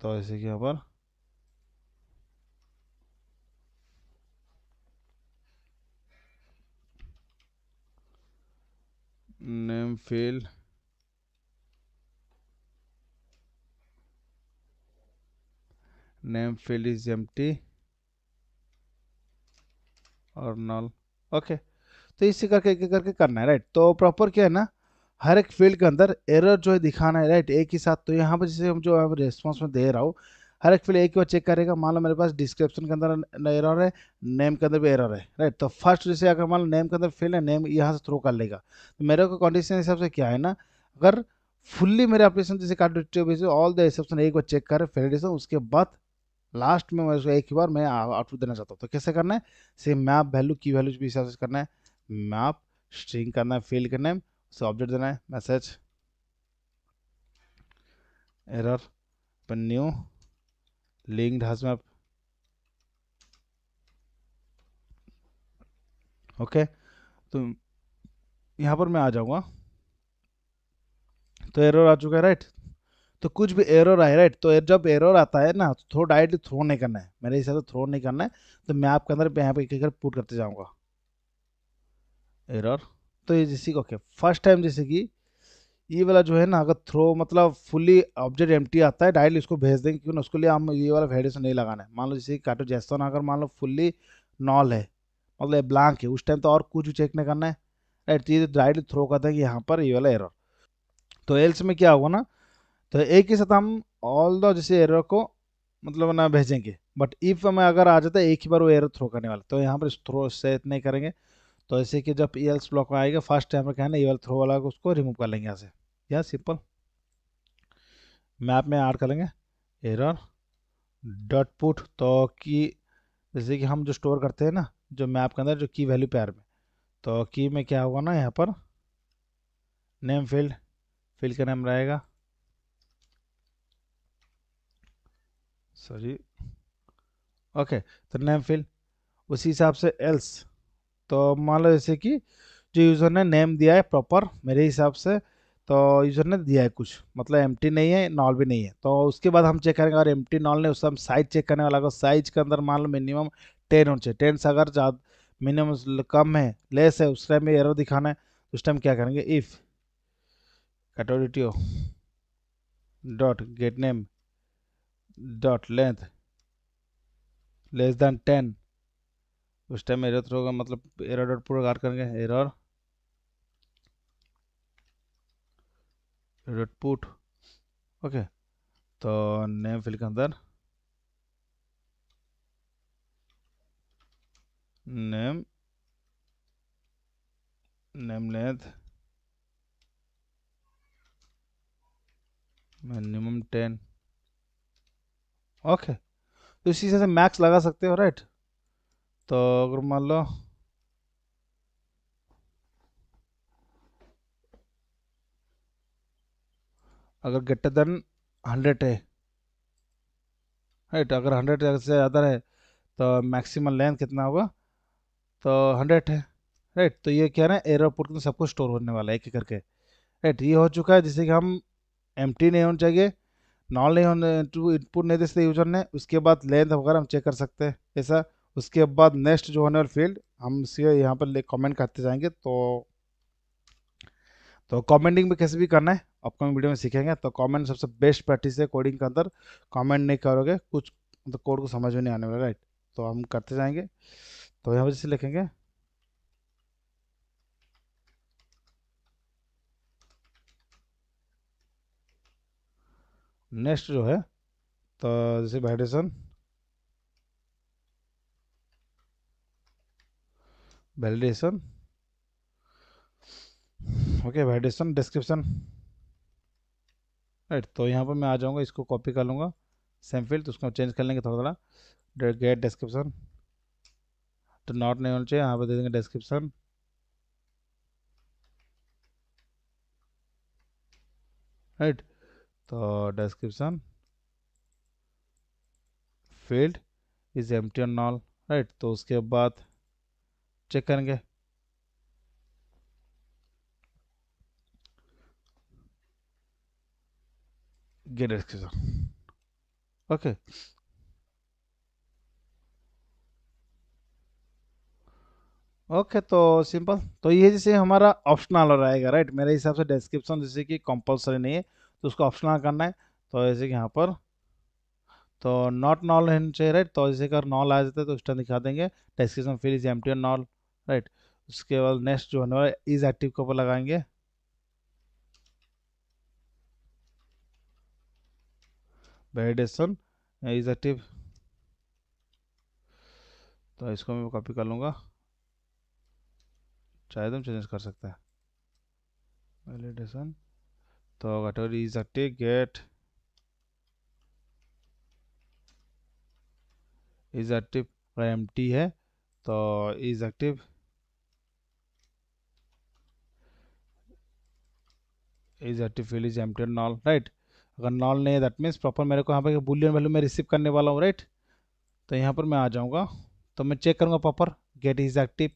तो ऐसे कि यहाँ पर name field name field is empty और नल ओके तो इसी करके एक करके करना है राइट तो प्रॉपर क्या है ना हर एक फील्ड के अंदर एरर जो है दिखाना है राइट एक ही साथ तो यहाँ पर जैसे हम जो रिस्पॉन्स में दे रहा हूँ हर एक फील्ड एक ही बार चेक करेगा मान लो मेरे पास डिस्क्रिप्शन के अंदर एरर है नेम के अंदर भी एरर है राइट तो फर्स्ट जैसे अगर मान लो नेम के अंदर फील्ड है नेम यहाँ से थ्रो कर लेगा तो मेरे को कंडीशन हिसाब से क्या है ना अगर फुल्ली मेरे एप्लीकेशन जैसे कार्ड ऑल द एक्सेप्शन एक बार चेक करें फेल उसके बाद लास्ट में मैं एक ही बार मैं आउटपुट देना चाहता हूँ तो कैसे करना है सेम मैप वैल्यू की वैल्यू भी हिसाब से करना है मैप स्ट्रिंग करना है फील्ड करना है उसे ऑब्जेक्ट देना है मैसेज एरर पर new linked hash map okay तो यहाँ पर मैं आ जाऊँगा तो एरर आ चुका है राइट तो कुछ भी एरर आए राइट तो जब एरर आता है ना तो थ्रो डायरेक्टली थ्रो नहीं करना है मेरे हिसाब से थ्रो नहीं करना है तो मैं आपके अंदर यहाँ पे एक एक पुट करते जाऊँगा एरर तो ये जैसे कि ओके फर्स्ट टाइम जैसे कि ये वाला जो है ना अगर थ्रो मतलब फुली ऑब्जेक्ट टी आता है डायरेक्टली इसको भेज देंगे क्योंकि उसके लिए हम ये वाला वेरिएशन नहीं लगाना है मान लो जैसे काटो जैसा अगर मान लो फुल्ली नॉल है मतलब ब्लैंक है उस टाइम तो और कुछ भी चेक नहीं करना है राइट तो ये डायरेक्टली थ्रो कर देंगे यहाँ पर ये वाला एरर तो एल्स में क्या होगा ना तो एक ही साथ हम ऑल द जैसे एरर को मतलब ना भेजेंगे बट इफ़ हमें अगर आ जाता है एक ही बार वो एरर थ्रो करने वाला तो यहाँ पर थ्रो से नहीं करेंगे तो ऐसे कि जब ई एल्स ब्लॉक आएगा फर्स्ट टाइम पर क्या है ना ई एल थ्रो वाला उसको रिमूव कर लेंगे यहाँ से या सिंपल मैप में ऐड लेंगे एरर डॉट पुट तो की जैसे कि हम जो स्टोर करते हैं ना जो मैप के अंदर जो की वैल्यू पैर में तो की में क्या होगा ना यहाँ पर नेम फील्ड फील्ड का नेम रहेगा सॉरी ओके तो नेम फिल उसी हिसाब से एल्स तो मान लो जैसे कि जो यूज़र ने नेम दिया है प्रॉपर मेरे हिसाब से तो यूज़र ने दिया है कुछ मतलब एम नहीं है नॉल भी नहीं है तो उसके बाद हम चेक करेंगे और एम टी नॉल ने उस हम साइज चेक करने वाला साइज के अंदर मान लो मिनिमम टेन होना चाहिए टेन से अगर ज़्यादा मिनिमम कम है लेस है उस टाइम में एरो दिखाना है तो उस टाइम क्या करेंगे इफ़ कटोरिटियो dot get name dot length less than ten उस टाइम एरर थ्रो का मतलब एरर डॉट पूरा काट करेंगे एरर डॉट पुट ओके तो नेम फील्ड के अंदर name name length minimum ten okay तो इसी से मैक्स लगा सकते हो राइट तो अगर मान लो अगर ग्रेटर देन हंड्रेड है राइट अगर हंड्रेड से ज़्यादा है तो मैक्सिमम लेंथ कितना होगा तो हंड्रेड है राइट तो ये क्या ना एयरपोर्ट में सब कुछ स्टोर होने वाला है एक एक करके राइट ये हो चुका है जिससे कि हम एम नहीं होना चाहिए नॉल नहीं होने इनपुट नहीं दे सकते यूजर ने उसके बाद लेंथ वगैरह हम चेक कर सकते हैं ऐसा उसके बाद नेक्स्ट जो होने वाला फील्ड हम इसे यहाँ पर कमेंट करते जाएंगे तो तो कमेंटिंग में कैसे भी करना है अपकमिंग वीडियो में सीखेंगे तो कमेंट सबसे बेस्ट प्रैक्टिस है कोडिंग के अंदर कमेंट नहीं करोगे कुछ मतलब तो कोड को समझ में नहीं आने वाला राइट तो हम करते जाएंगे तो यहाँ पर जैसे लिखेंगे नेक्स्ट जो है तो जैसे validation validation okay validation description right तो यहाँ पर मैं आ जाऊँगा इसको कॉपी कर लूँगा सेम फील्ड तो उसको चेंज कर लेंगे थोड़ा थोड़ा गेट डिस्क्रिप्शन तो नॉट नहीं होना चाहिए यहाँ पर दे देंगे डिस्क्रिप्शन राइट right. तो field is is empty and null right तो उसके बाद चेक करेंगे डेस्क्रिप्शन ओके ओके okay, तो सिंपल तो ये जैसे हमारा ऑप्शनल रहेगा राइट मेरे हिसाब से डिस्क्रिप्शन जैसे कि कंपलसरी नहीं है तो उसको ऑप्शनल करना है तो ऐसे यहाँ पर तो नॉट नॉल हैंड चाहिए राइट तो जैसे अगर नॉल आ जाता है तो उस टाइम दिखा देंगे description field is empty null right उसके बाद नेक्स्ट जो है इज एक्टिव के ऊपर लगाएंगे वेरिडेशन इज एक्टिव तो इसको मैं कॉपी कर लूँगा चाहे तो चेंज कर सकते हैं वेलिडेशन तो water is a get is active empty है तो is active is active field is empty null right अगर नॉल नहीं है दैट मीन्स प्रॉपर मेरे को यहाँ पर बुलियन वैल्यू में रिसीव करने वाला हूँ राइट तो यहाँ पर मैं आ जाऊँगा तो मैं चेक करूँगा प्रॉपर गेट इज एक्टिव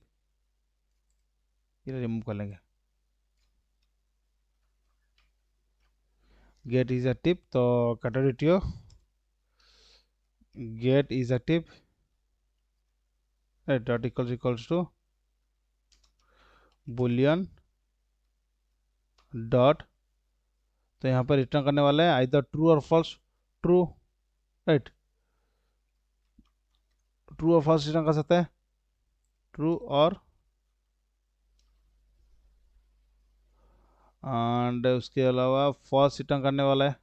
ये रिमूव कर लेंगे get is a tip তো কাটা রেটিও get is a tip dot equals equals to boolean dot तो यहाँ पर रिटर्न करने वाला है आइदर ट्रू और फॉल्स ट्रू राइट ट्रू और फॉल्स रिटर्न कर सकते हैं ट्रू और एंड उसके अलावा फर्स्ट रिटर्न करने वाला है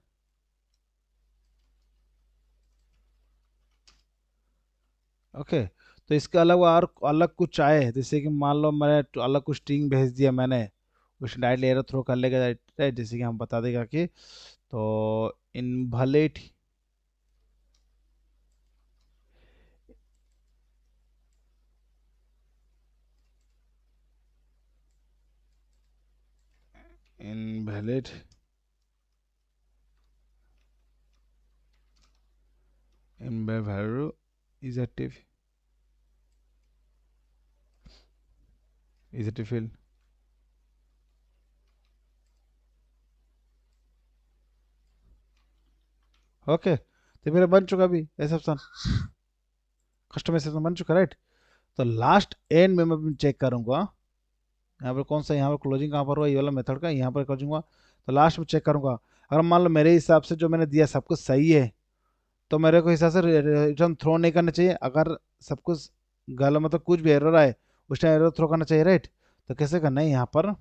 ओके okay, तो इसके अलावा और अलग कुछ आए जैसे कि मान लो मैंने तो अलग कुछ स्ट्रिंग भेज दिया मैंने उस डायरेक्टली एरो थ्रो कर लेगा जैसे कि हम बता देगा कि तो इन भले invalid invalid value is active is it a field okay तो मेरा बन चुका अभी ऐसा ऑप्शन कस्टमाइजेशन तो बन चुका राइट तो लास्ट एंड में मैं चेक करूंगा यहाँ पर कौन सा यहाँ पर क्लोजिंग कहाँ पर हुआ ये वाला मेथड का यहाँ पर कर तो लास्ट में चेक करूँगा अगर मान लो मेरे हिसाब से जो मैंने दिया सब कुछ सही है तो मेरे को हिसाब से रिटर्न थ्रो नहीं करना चाहिए अगर सब कुछ गलत मतलब कुछ भी एरर आए उस टाइम एरर थ्रो करना चाहिए राइट तो कैसे करना है यहाँ पर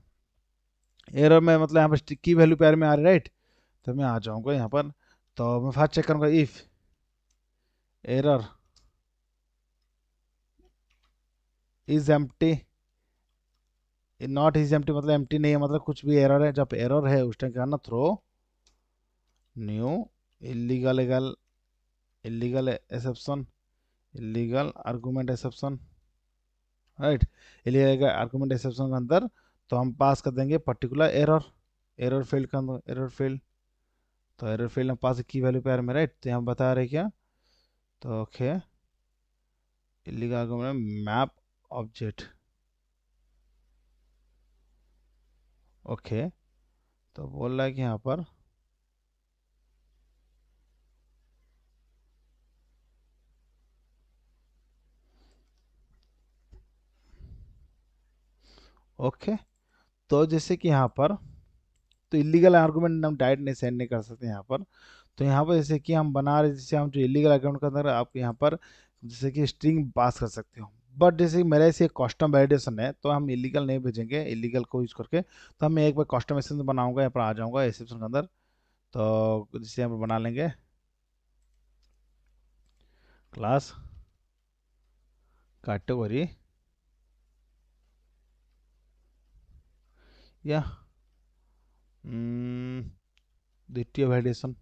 एरर में मतलब यहाँ पर की वैल्यू पैर में आ रही राइट तो मैं आ जाऊँगा यहाँ पर तो मैं फर्स्ट चेक करूँगा if error is empty not is empty मतलब एम्प्टी नहीं है मतलब कुछ भी एरर है जब एरर है उस टाइम क्या करना थ्रो न्यू इलीगल एगल illegal exception illegal argument exception right illegal argument exception के अंदर तो हम पास कर देंगे पर्टिकुलर एरर एरर फील्ड का अंदर एरर फील्ड तो एरर फील्ड हम पास की वैल्यू पे में राइट तो यहाँ बता रहे क्या तो okay illegal argument map object okay तो बोल रहा है कि यहाँ पर ओके okay. तो जैसे कि यहाँ पर तो इलीगल आर्गूमेंट हम डायरेक्ट नहीं सेंड नहीं कर सकते यहाँ पर तो यहाँ पर जैसे कि हम बना रहे जैसे हम जो इलीगल अकाउंट के अंदर आप यहाँ पर जैसे कि स्ट्रिंग पास कर सकते हो बट जैसे मेरा से कस्टम वेरिडेशन है तो हम इलीगल नहीं भेजेंगे इलीगल को यूज़ करके तो हम एक बार कस्टम एक्सेप्शन बनाऊंगा यहाँ पर आ जाऊंगा एक्सेप्शन के अंदर तो जिसे हम बना लेंगे क्लास कैटेगरी या द्वितीय वेरिडेशन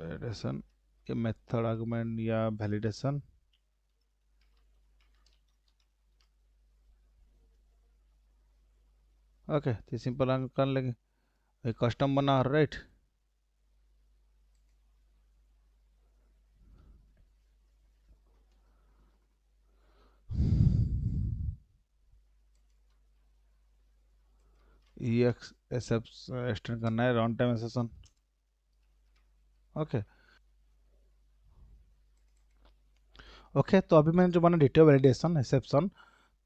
वैलिडेशन के मेथड आर्गुमेंट या वैलिडेशन ओके तो सिंपल कर लेंगे कस्टम बना हर राइट ई एक्स एक्सेप्ट एक्सटेंड करना है run time exception okay okay तो अभी मैंने जो बना डिटेल वैलिडेशन एक्सेप्शन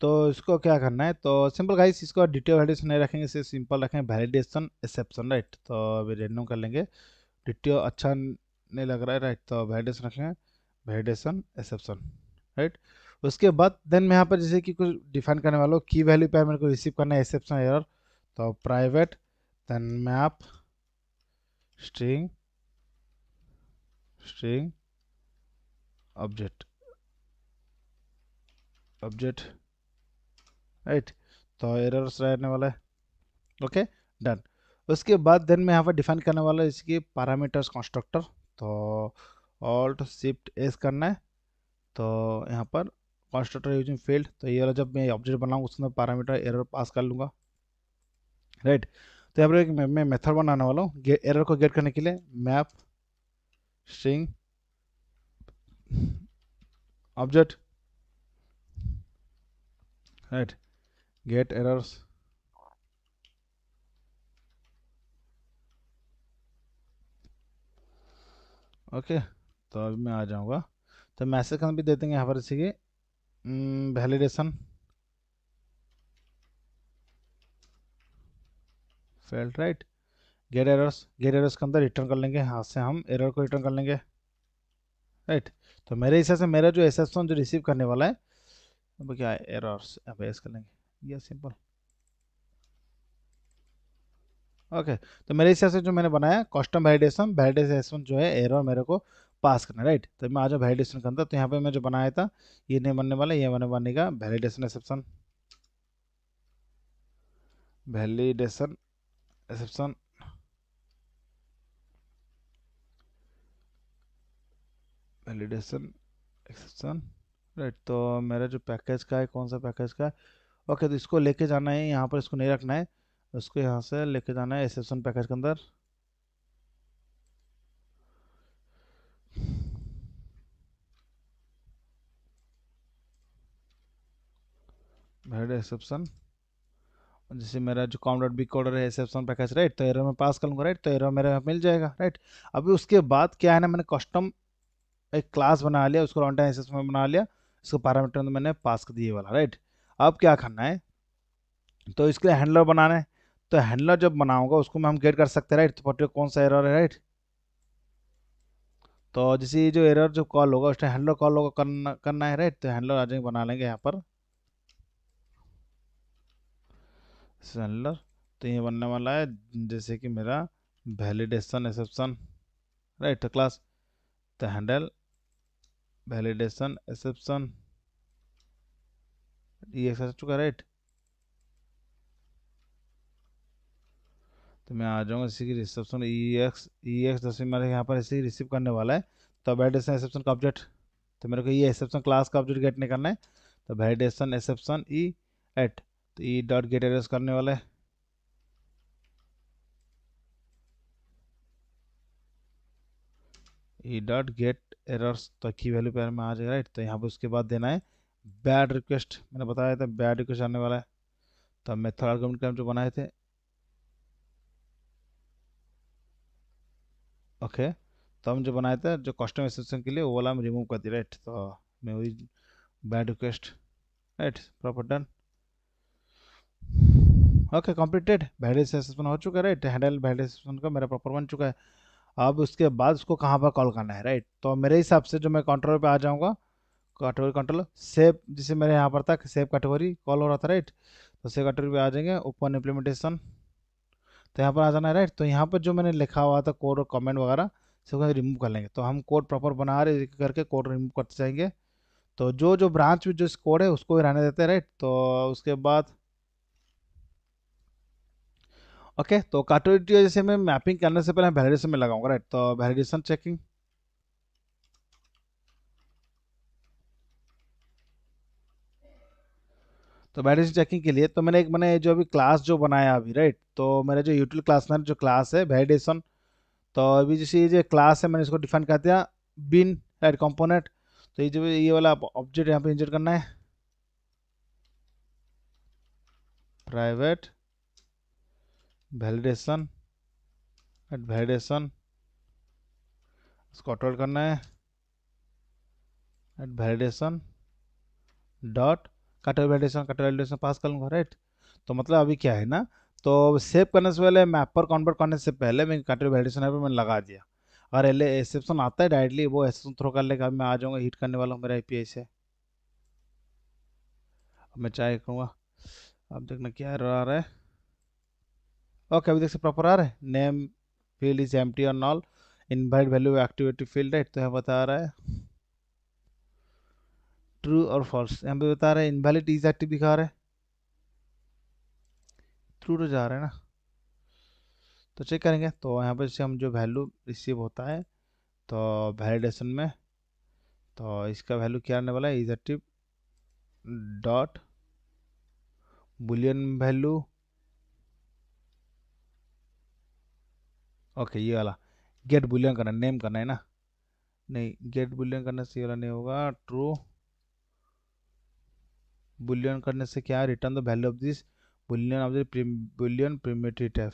तो इसको क्या करना है तो सिंपल गाइस इसको डिटेल वैलिडेशन नहीं रखेंगे इसे सिंपल रखेंगे वैलिडेशन एक्सेप्शन राइट तो अभी रेन्यू कर लेंगे डिटेल अच्छा नहीं लग रहा है राइट तो वैलिडेशन रखेंगे वैलिडेशन एक्सेप्शन राइट उसके बाद देन मैं यहाँ पर जैसे कि कुछ डिफाइन करने वाला हूँ की वैल्यू पे मेरे को रिसीव करना है एक्सेप्शन एयर तो private then map string string object object right तो एरर रहने वाला है ओके डन उसके बाद देन मैं यहाँ पर डिफाइन करने वाला है इसके पैरामीटर्स कंस्ट्रक्टर तो ऑल्ट शिफ्ट एस करना है तो यहाँ पर कंस्ट्रक्टर यूजिंग फील्ड तो ये वाला जब मैं ऑब्जेक्ट बनाऊँ उसमें पैरामीटर एरर पास कर लूँगा राइट right, तो यहाँ पर एक मैं मेथड बनाने वाला हूँ एरर को गेट करने के लिए map string object right get errors okay तो अभी मैं आ जाऊंगा तो मैसेज का भी दे देंगे यहाँ पर इसी के validation failed right get errors get errors के अंदर रिटर्न कर लेंगे हाथ से हम एरर को रिटर्न कर लेंगे राइट तो मेरे हिसाब से मेरा जो एसेप्शन जो रिसीव करने वाला है अब क्या है एरर्स अब एस कर लेंगे ये सिंपल ओके तो मेरे हिसाब से जो मैंने बनाया कॉस्टम वैलिडेशन वैलिडेशन जो है एरर मेरे को पास करना राइट तो मैं आ जाऊँ वैलिडेशन के अंदर तो यहाँ पे मैं जो बनाया था ये नहीं बनने वाला ये मैंने बनने का validation exception validation exception validation exception right तो मेरा जो पैकेज का है कौन सा पैकेज का है ओके तो इसको लेके जाना है यहाँ पर इसको नहीं रखना है उसको यहाँ से लेके जाना है एक्सेप्शन पैकेज के अंदर हेड एक्सेप्शन जैसे मेरा जो कॉम डॉट बी ऑर्डर है एक्सेप्शन पैकेज राइट तो एरर में पास कर लूँगा राइट तो एरर मेरे मिल जाएगा राइट अभी उसके बाद क्या है ना मैंने कस्टम एक क्लास बना लिया उसको ऑन टाइम एक्सेस में बना लिया इसको पैरामीटर मैंने पास कर दिए वाला राइट अब क्या करना है तो इसके लिए हैंडलर बनाना है तो हैंडलर जब बनाऊंगा उसको मैं हम गेट कर सकते हैं राइट तो पर्टिकुलर कौन सा एरर है राइट तो जैसे जो एरर जो कॉल होगा टाइम हैंडलर कॉल होगा करना करना है राइट तो हैंडलर आज बना लेंगे यहाँ पर हैंडलर तो ये बनने वाला है जैसे कि मेरा वैलिडेशन एक्सेप्शन राइट क्लास तो हैंडल वैलिडेशन एक्सेप्शन ये आ चुका राइट तो मैं आ जाऊंगा इसी की reception E X E X जैसे मेरे यहाँ पर इसी रिसीव करने वाला है तो वैलिडेशन एक्सेप्शन का ऑब्जेक्ट तो मेरे को ये एक्सेप्शन क्लास का ऑब्जेक्ट गेट नहीं करना है तो वैलिडेशन एक्सेप्शन ई एट तो ई डॉट गेट एड्रेस करने वाला है ई डॉट गेट एरर्स तो की वैल्यू पैर में आ जाएगा राइट तो यहाँ पर उसके बाद देना है बैड रिक्वेस्ट मैंने बताया था बैड रिक्वेस्ट आने वाला है तो हम मेथड आर्गूमेंट के हम जो बनाए थे ओके तो हम जो बनाए थे जो कस्टम एसोसिएशन के लिए वो वाला हम रिमूव कर दिया राइट तो मैं वही bad request right proper done okay completed valid exception हो चुका है राइट हैंडल वैलिड एक्सेप्शन का मेरा प्रॉपर बन चुका है अब उसके बाद उसको कहाँ पर कॉल करना है राइट तो मेरे हिसाब से जो मैं कंट्रोल पे आ जाऊँगा कैटेगरी कंट्रोल सेव जिसे मेरे यहाँ पर था सेव कैटेगरी कॉल हो रहा था राइट तो सेव कैटेगरी पे आ जाएंगे ओपन इम्प्लीमेंटेशन तो यहाँ पर आ जाना है राइट तो यहाँ पर जो मैंने लिखा हुआ था कोड और कमेंट वगैरह सब रिमूव कर लेंगे तो हम कोड प्रॉपर बना रहे करके कोड रिमूव करते जाएंगे तो जो जो ब्रांच में जो कोड है उसको भी रहने देते हैं राइट तो उसके बाद ओके तो कार्टोरिटी जैसे मैं मैपिंग करने से पहले वैलिडेशन में लगाऊंगा राइट तो वैलिडेशन चेकिंग तो वैलिडेशन चेकिंग के लिए तो मैंने एक मैंने जो अभी क्लास जो बनाया अभी राइट तो मेरे जो यूट्यूब क्लास में जो क्लास है वैलिडेशन तो अभी जैसे ये जो क्लास है मैंने इसको डिफाइन कर दिया बिन राइट कंपोनेंट तो ये जो ये वाला ऑब्जेक्ट यहाँ पे इंजर्ट करना है प्राइवेट वैलिडेशन एट वैलिडेशन इसको ऑटोल करना है at validation dot cutter validation cutter validation pass कर लूँगा राइट तो मतलब अभी क्या है ना तो सेव करने से पहले मैं अपर कॉन्वर्ट करने से पहले मैं कटर वैलिडेशन है मैंने लगा दिया अगर एल एक्सेप्शन आता है डायरेक्टली वो एक्सेप्शन थ्रो कर लेगा मैं आ जाऊँगा हीट करने वाला हूँ मेरा आई से अब मैं चाय करूँगा अब देखना क्या आ रहा है ओके अभी देख सकते प्रॉपर आ रहा है name field is empty on all invite value एक्टिवेटिव फील्ड राइट तो यहाँ बता रहा है ट्रू और फॉल्स यहाँ पे बता रहा है इनवैलिड इज एक्टिव दिखा रहा है थ्रू तो जा रहा है ना तो चेक करेंगे तो यहाँ पर से हम जो वैल्यू रिसीव होता है तो वैलिडेशन में तो इसका वैल्यू क्या आने वाला है is active dot boolean value okay ये वाला गेट बुलियन करना नेम करना है ना नहीं गेट बुलियन करने से ये वाला नहीं होगा ट्रू बुलियन करने से क्या return the value of this boolean of the boolean primitive type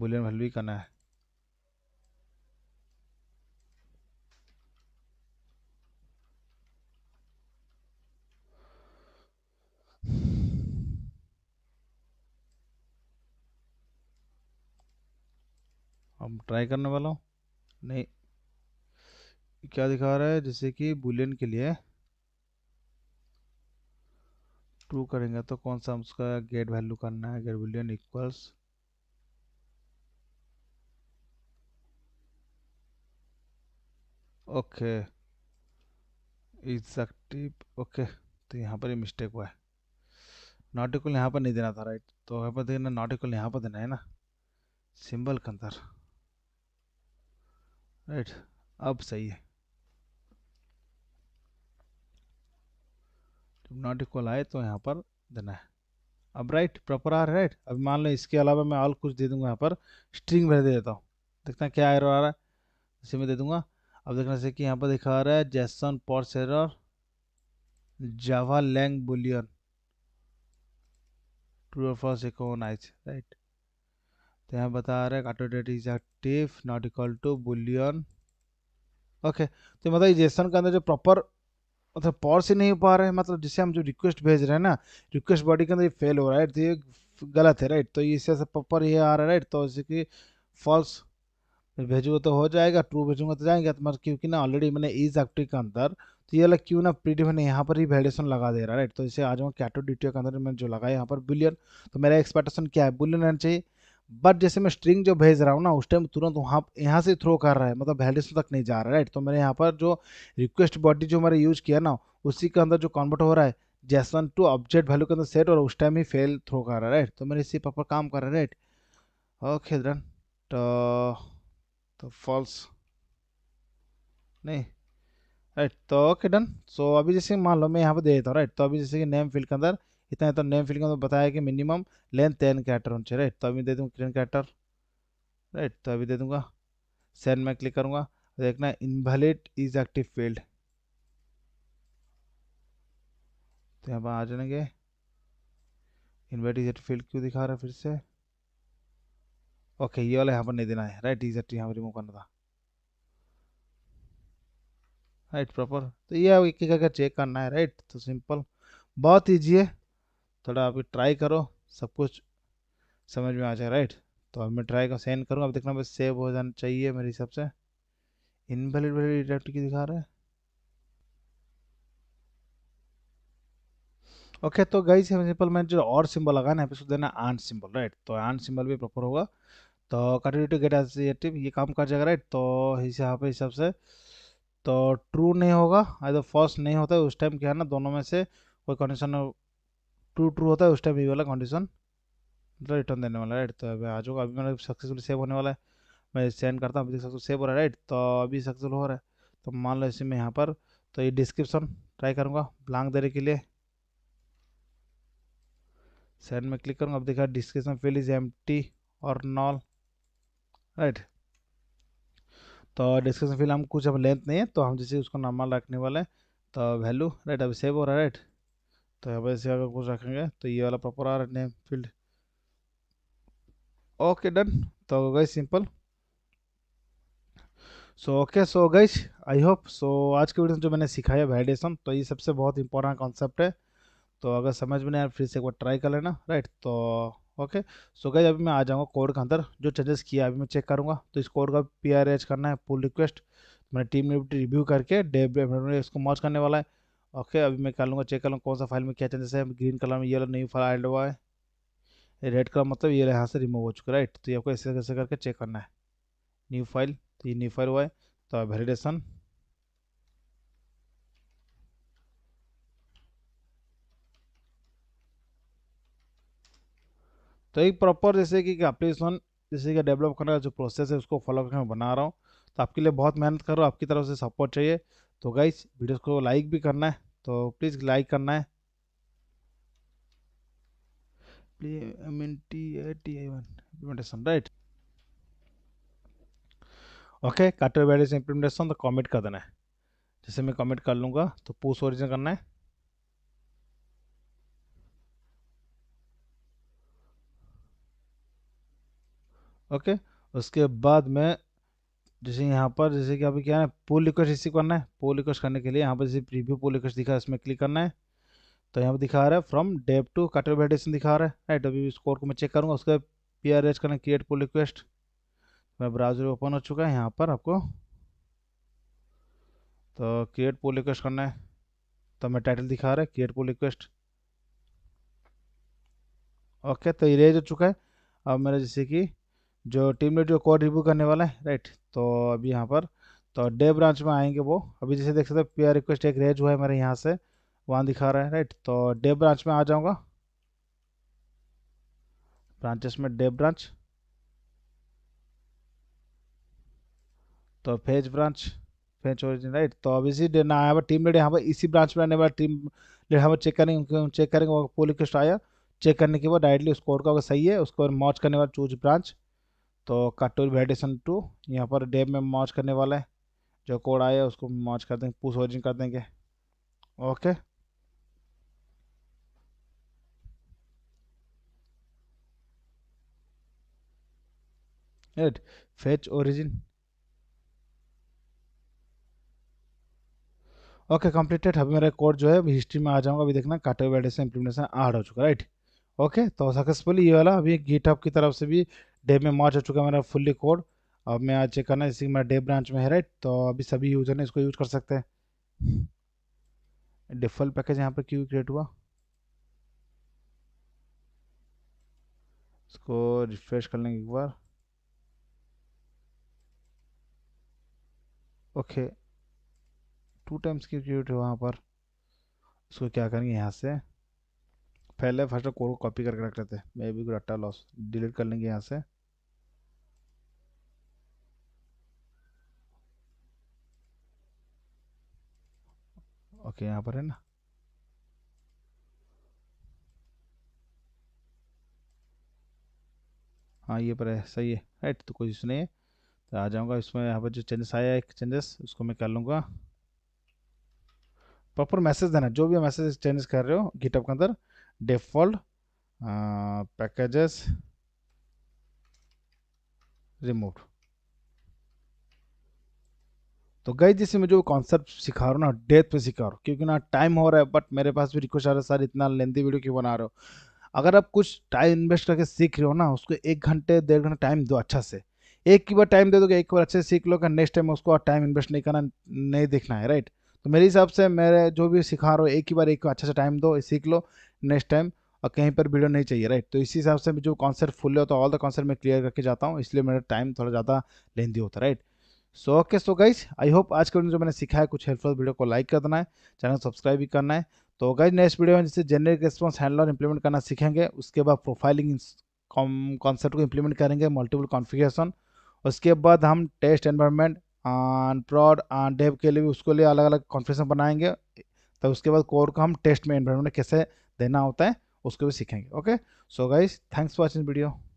boolean value ही करना है अब ट्राई करने वाला हूँ नहीं क्या दिखा रहा है जैसे कि बुलियन के लिए ट्रू करेंगे तो कौन सा उसका गेट वैल्यू करना है अगर बुलियन इक्वल्स ओके एग्जैक्टिव ओके तो यहाँ पर ही मिस्टेक हुआ है नॉटिकल यहाँ पर नहीं देना था राइट तो यहाँ पर देना नॉटिकल यहाँ पर देना है ना सिंबल के अंदर राइट अब सही है नॉट इक्वल आए तो यहाँ पर देना है अब राइट प्रॉपर आ रहा है राइट अब मान लो इसके अलावा मैं और कुछ दे दूंगा यहाँ पर स्ट्रिंग भर दे देता हूँ देखते हैं क्या एरर आ रहा है इसे मैं दे दूंगा अब देखना जैसे कि यहाँ पर दिखा रहा है JSON parse error Java lang boolean to for सिकोनाइज राइट तो यहाँ बता रहे है is active not equal to boolean okay तो मतलब जेसन के अंदर जो प्रॉपर मतलब पॉर्स ही नहीं पा रहे हैं मतलब जिसे हम जो रिक्वेस्ट भेज रहे हैं ना रिक्वेस्ट बॉडी के अंदर ये फेल हो रहा है तो ये गलत है राइट तो इससे प्रॉपर ये आ रहा है राइट तो जैसे कि फॉल्स भेजूंगा तो हो जाएगा ट्रू भेजूंगा तो जाएंगे तो मतलब क्योंकि ना ऑलरेडी मैंने इज एक्टिव के अंदर तो ये अलग क्यों ना प्रीडी मैंने यहाँ पर ही वैलिडेशन लगा दे रहा है राइट तो इसे आ जाऊँगा कैटो डी के अंदर मैंने जो लगाया यहाँ पर बुलियन तो मेरा एक्सपेक्टेशन क्या है बुलियन रहना चाहिए बट जैसे मैं स्ट्रिंग जो भेज रहा हूँ ना उस टाइम तुरंत वहाँ यहाँ से थ्रो कर रहा है मतलब वैलिडेशन तक नहीं जा रहा है राइट तो मैंने यहाँ पर जो रिक्वेस्ट बॉडी जो मैंने यूज किया ना उसी के अंदर जो कन्वर्ट हो रहा है जैसन टू ऑब्जेक्ट वैल्यू के अंदर सेट और उस टाइम ही फेल थ्रो कर रहा है राइट तो मैंने इसी पर काम कर रहा है राइट ओके डन तो तो फॉल्स नहीं राइट तो ओके डन सो अभी जैसे मान लो मैं यहाँ पर दे देता हूँ राइट तो अभी जैसे कि नेम फील्ड के अंदर इतना इतना नेम फिलिंग बताया कि मिनिमम लेंथ टेन कैरेक्टर होनी चाहिए राइट तो अभी दे दूँगा टेन कैरेक्टर राइट तो अभी दे दूँगा सेंड में क्लिक करूँगा देखना इनवैलिड इज एक्टिव फील्ड तो यहाँ पर आ जाएंगे इनवैलिड इज एक्टिव फील्ड क्यों दिखा रहा है फिर से ओके ये वाला यहाँ पर नहीं देना है राइट इज एक्टिव यहाँ पर रिमूव करना था राइट प्रॉपर तो ये एक एक करके चेक करना है राइट तो सिंपल बहुत ईजी है थोड़ा आप ट्राई करो सब कुछ समझ में आ जाए राइट तो अब मैं ट्राई का सेंड करूँगा अब देखना बस सेव हो जाना चाहिए मेरे हिसाब से इनवैलिड वैलिड डिटेक्ट की दिखा रहे हैं ओके okay, तो गई सिंपल में जो और सिंबल लगाना है उसको देना आंट सिंबल राइट तो आंट सिंबल भी प्रॉपर होगा तो कंटिन्यू टू गेट एसोसिएटिव ये काम कर जाएगा राइट तो हिसाब हिसाब से तो ट्रू नहीं होगा आई तो फॉल्स नहीं होता है उस टाइम क्या है ना दोनों में से कोई कंडीशन टू ट्रू होता है उस टाइम ये वाला कंडीशन मतलब रिटर्न देने वाला राइट तो अभी आ जाओगे अभी मैं सक्सेसफुल सेव होने वाला है मैं सेंड करता हूँ अभी सक्सेसफुल सेव हो रहा है राइट तो अभी सक्सेसफुल हो रहा है तो मान लो इसी में यहाँ पर तो ये डिस्क्रिप्शन ट्राई करूँगा ब्लैंक देने के लिए सेंड में क्लिक करूँगा अब देखा डिस्क्रिप्शन फील इज एम और नॉल राइट तो डिस्क्रिप्शन फील हम कुछ अब लेंथ नहीं है तो हम जैसे उसको नॉर्मल रखने वाले तो वैल्यू राइट अभी सेव हो रहा है राइट तो अब ऐसे अगर कुछ रखेंगे तो ये वाला प्रॉपर आ रहा है नेम फील्ड ओके डन तो हो गई सिंपल सो ओके सो गई आई होप सो आज के वीडियो में जो मैंने सिखाया वैलिडेशन तो ये सबसे बहुत इंपॉर्टेंट कॉन्सेप्ट है तो अगर समझ में नहीं आया फिर से एक बार ट्राई कर लेना राइट तो ओके सो गई अभी मैं आ जाऊँगा कोड के अंदर जो चेंजेस किया अभी मैं चेक करूँगा तो इस कोड का पी करना है पुल रिक्वेस्ट मैंने टीम ने रिव्यू करके डे इसको मॉच करने वाला है ओके अभी मैं कर लूँगा चेक कर लूँगा कौन सा फाइल में क्या चेंजेस है ग्रीन कलर में येलो नहीं फाइल एड हुआ है रेड कलर मतलब ये यहाँ से रिमूव हो चुका है राइट तो ये आपको ऐसे कैसे करके चेक करना है न्यू फाइल तो ये न्यू फाइल हुआ है तो वेलीडेशन तो एक प्रॉपर जैसे कि एप्लीकेशन जैसे कि डेवलप करने का जो प्रोसेस है उसको फॉलो करके मैं बना रहा हूँ तो आपके लिए बहुत मेहनत कर रहा हूँ आपकी तरफ से सपोर्ट चाहिए तो गाइस वीडियोस को लाइक भी करना है तो प्लीज़ लाइक करना है ओके कार्टर वैलिड इम्प्लीमेंटेशन तो कॉमेंट कर देना है जैसे मैं कॉमेंट कर लूँगा तो पोस्ट ओरिजिन करना है ओके okay, उसके बाद मैं जैसे यहाँ पर जैसे कि अभी क्या है पोल रिक्वेस्ट रिसीव करना है पोल रिक्वेस्ट करने के लिए यहाँ पर जैसे प्रीव्यू पोल रिक्वेस्ट दिखा है इसमें क्लिक करना है तो यहाँ पर दिखा रहा है फ्रॉम डेप टू कटर वेडेशन दिखा रहा है राइट अभी स्कोर को मैं चेक करूँगा उसके बाद पी आर एच करना क्रिएट पोल रिक्वेस्ट मैं ब्राउजर ओपन हो चुका है यहाँ पर आपको तो क्रिएट पोल रिक्वेस्ट करना है तो मैं टाइटल दिखा रहा है क्रिएट पोल रिक्वेस्ट ओके तो इरेज हो चुका है अब मेरा जैसे कि जो टीम लीड जो कोड रिव्यू करने वाला है राइट तो अभी यहाँ पर तो डे ब्रांच में आएंगे वो अभी जैसे देख सकते हो पेयर रिक्वेस्ट एक रेज हुआ है मेरे यहाँ से वहाँ दिखा रहा है राइट तो डे ब्रांच में आ जाऊँगा ब्रांचेस में डे ब्रांच तो fetch branch fetch origin right तो अभी इसी डे ना आया हुआ टीम लीड यहाँ पर इसी ब्रांच में आने वाला टीम लीड हम चेक करेंगे चेक करेंगे वो पोल रिक्वेस्ट आया चेक करने के बाद डायरेक्टली कोड का सही है उसको मॉच करने वाला चूज ब्रांच तो कटूल वेरिटेशन टू यहाँ पर डेब में मॉच करने वाला है जो कोड आया उसको मॉच कर देंगे पुश ओरिजिन कर देंगे ओके एट फेच ओरिजिन ओके कंप्लीटेड अभी मेरा कोड जो है हिस्ट्री में आ जाऊंगा अभी देखना काटे वेडेशन इंप्लीमेंटेशन आड हो चुका राइट ओके तो सक्सेसफुली ये वाला अभी गीटअप की तरफ से भी डेब में मार्च हो चुका है मेरा फुल्ली कोड अब मैं आज चेक करना इसी मेरा डेब ब्रांच में है राइट तो अभी सभी यूज़र ने इसको यूज़ कर सकते हैं डिफॉल्ट पैकेज यहाँ पर क्यों क्रिएट हुआ इसको रिफ्रेश कर लेंगे एक बार ओके टू टाइम्स क्यों क्रिएट हुआ वहाँ पर उसको क्या करेंगे यहाँ से पहले फर्स्ट कोड को कॉपी करके रख लेते हैं मे बी गुड अट्टा लॉस डिलीट कर लेंगे यहाँ से के यहाँ पर है ना हाँ ये पर है सही है राइट तो कोई इसने तो आ जाऊँगा इसमें यहाँ पर जो चेंजेस आया है चेंजेस उसको मैं कर लूँगा प्रॉपर मैसेज देना जो भी मैसेज चेंजेस कर रहे हो गिटअप के अंदर डिफॉल्ट पैकेजेस रिमूव तो गई जैसे मैं जो कॉन्सेप्ट सिखा रहा हूँ ना डेथ पे सिखा रहा हूँ क्योंकि ना टाइम हो रहा है बट मेरे पास भी रिक्वेस्ट आ रहा है सर इतना लेंदी वीडियो क्यों बना रहे हो अगर आप कुछ टाइम इन्वेस्ट करके सीख रहे हो ना उसको एक घंटे डेढ़ घंटे टाइम दो अच्छा से एक की बार टाइम दे दोगे एक बार अच्छे से सीख लो नेक्स्ट टाइम उसको टाइम इन्वेस्ट नहीं करना नहीं देखना है राइट तो मेरे हिसाब से मेरे जो भी सिखा रहा हूँ एक ही बार एक को अच्छा से टाइम दो सीख लो नेक्स्ट टाइम और कहीं पर वीडियो नहीं चाहिए राइट तो इसी हिसाब से जो कॉन्सेप्ट फुल होता है ऑल द कॉन्सेप्ट मैं क्लियर करके जाता हूँ इसलिए मेरा टाइम थोड़ा ज़्यादा लेंदी होता है right so okay so guys I hope आज का जो मैंने सीखा है कुछ हेल्पफुल वीडियो को लाइक कर देना है चैनल सब्सक्राइब भी करना है तो गाइज नेक्स्ट वीडियो में जैसे जेनरिक रिस्पॉन्स हैंडलर इंप्लीमेंट करना सीखेंगे उसके बाद प्रोफाइलिंग कॉन्सेप्ट को इंप्लीमेंट करेंगे मल्टीपल कॉन्फ़िगरेशन उसके बाद हम test environment and prod and dev के लिए भी उसके लिए अलग अलग कॉन्फ़िगरेशन बनाएंगे तो उसके बाद कोर को हम टेस्ट में एनवायरमेंट कैसे देना होता है उसको भी सीखेंगे okay so guys thanks for watching video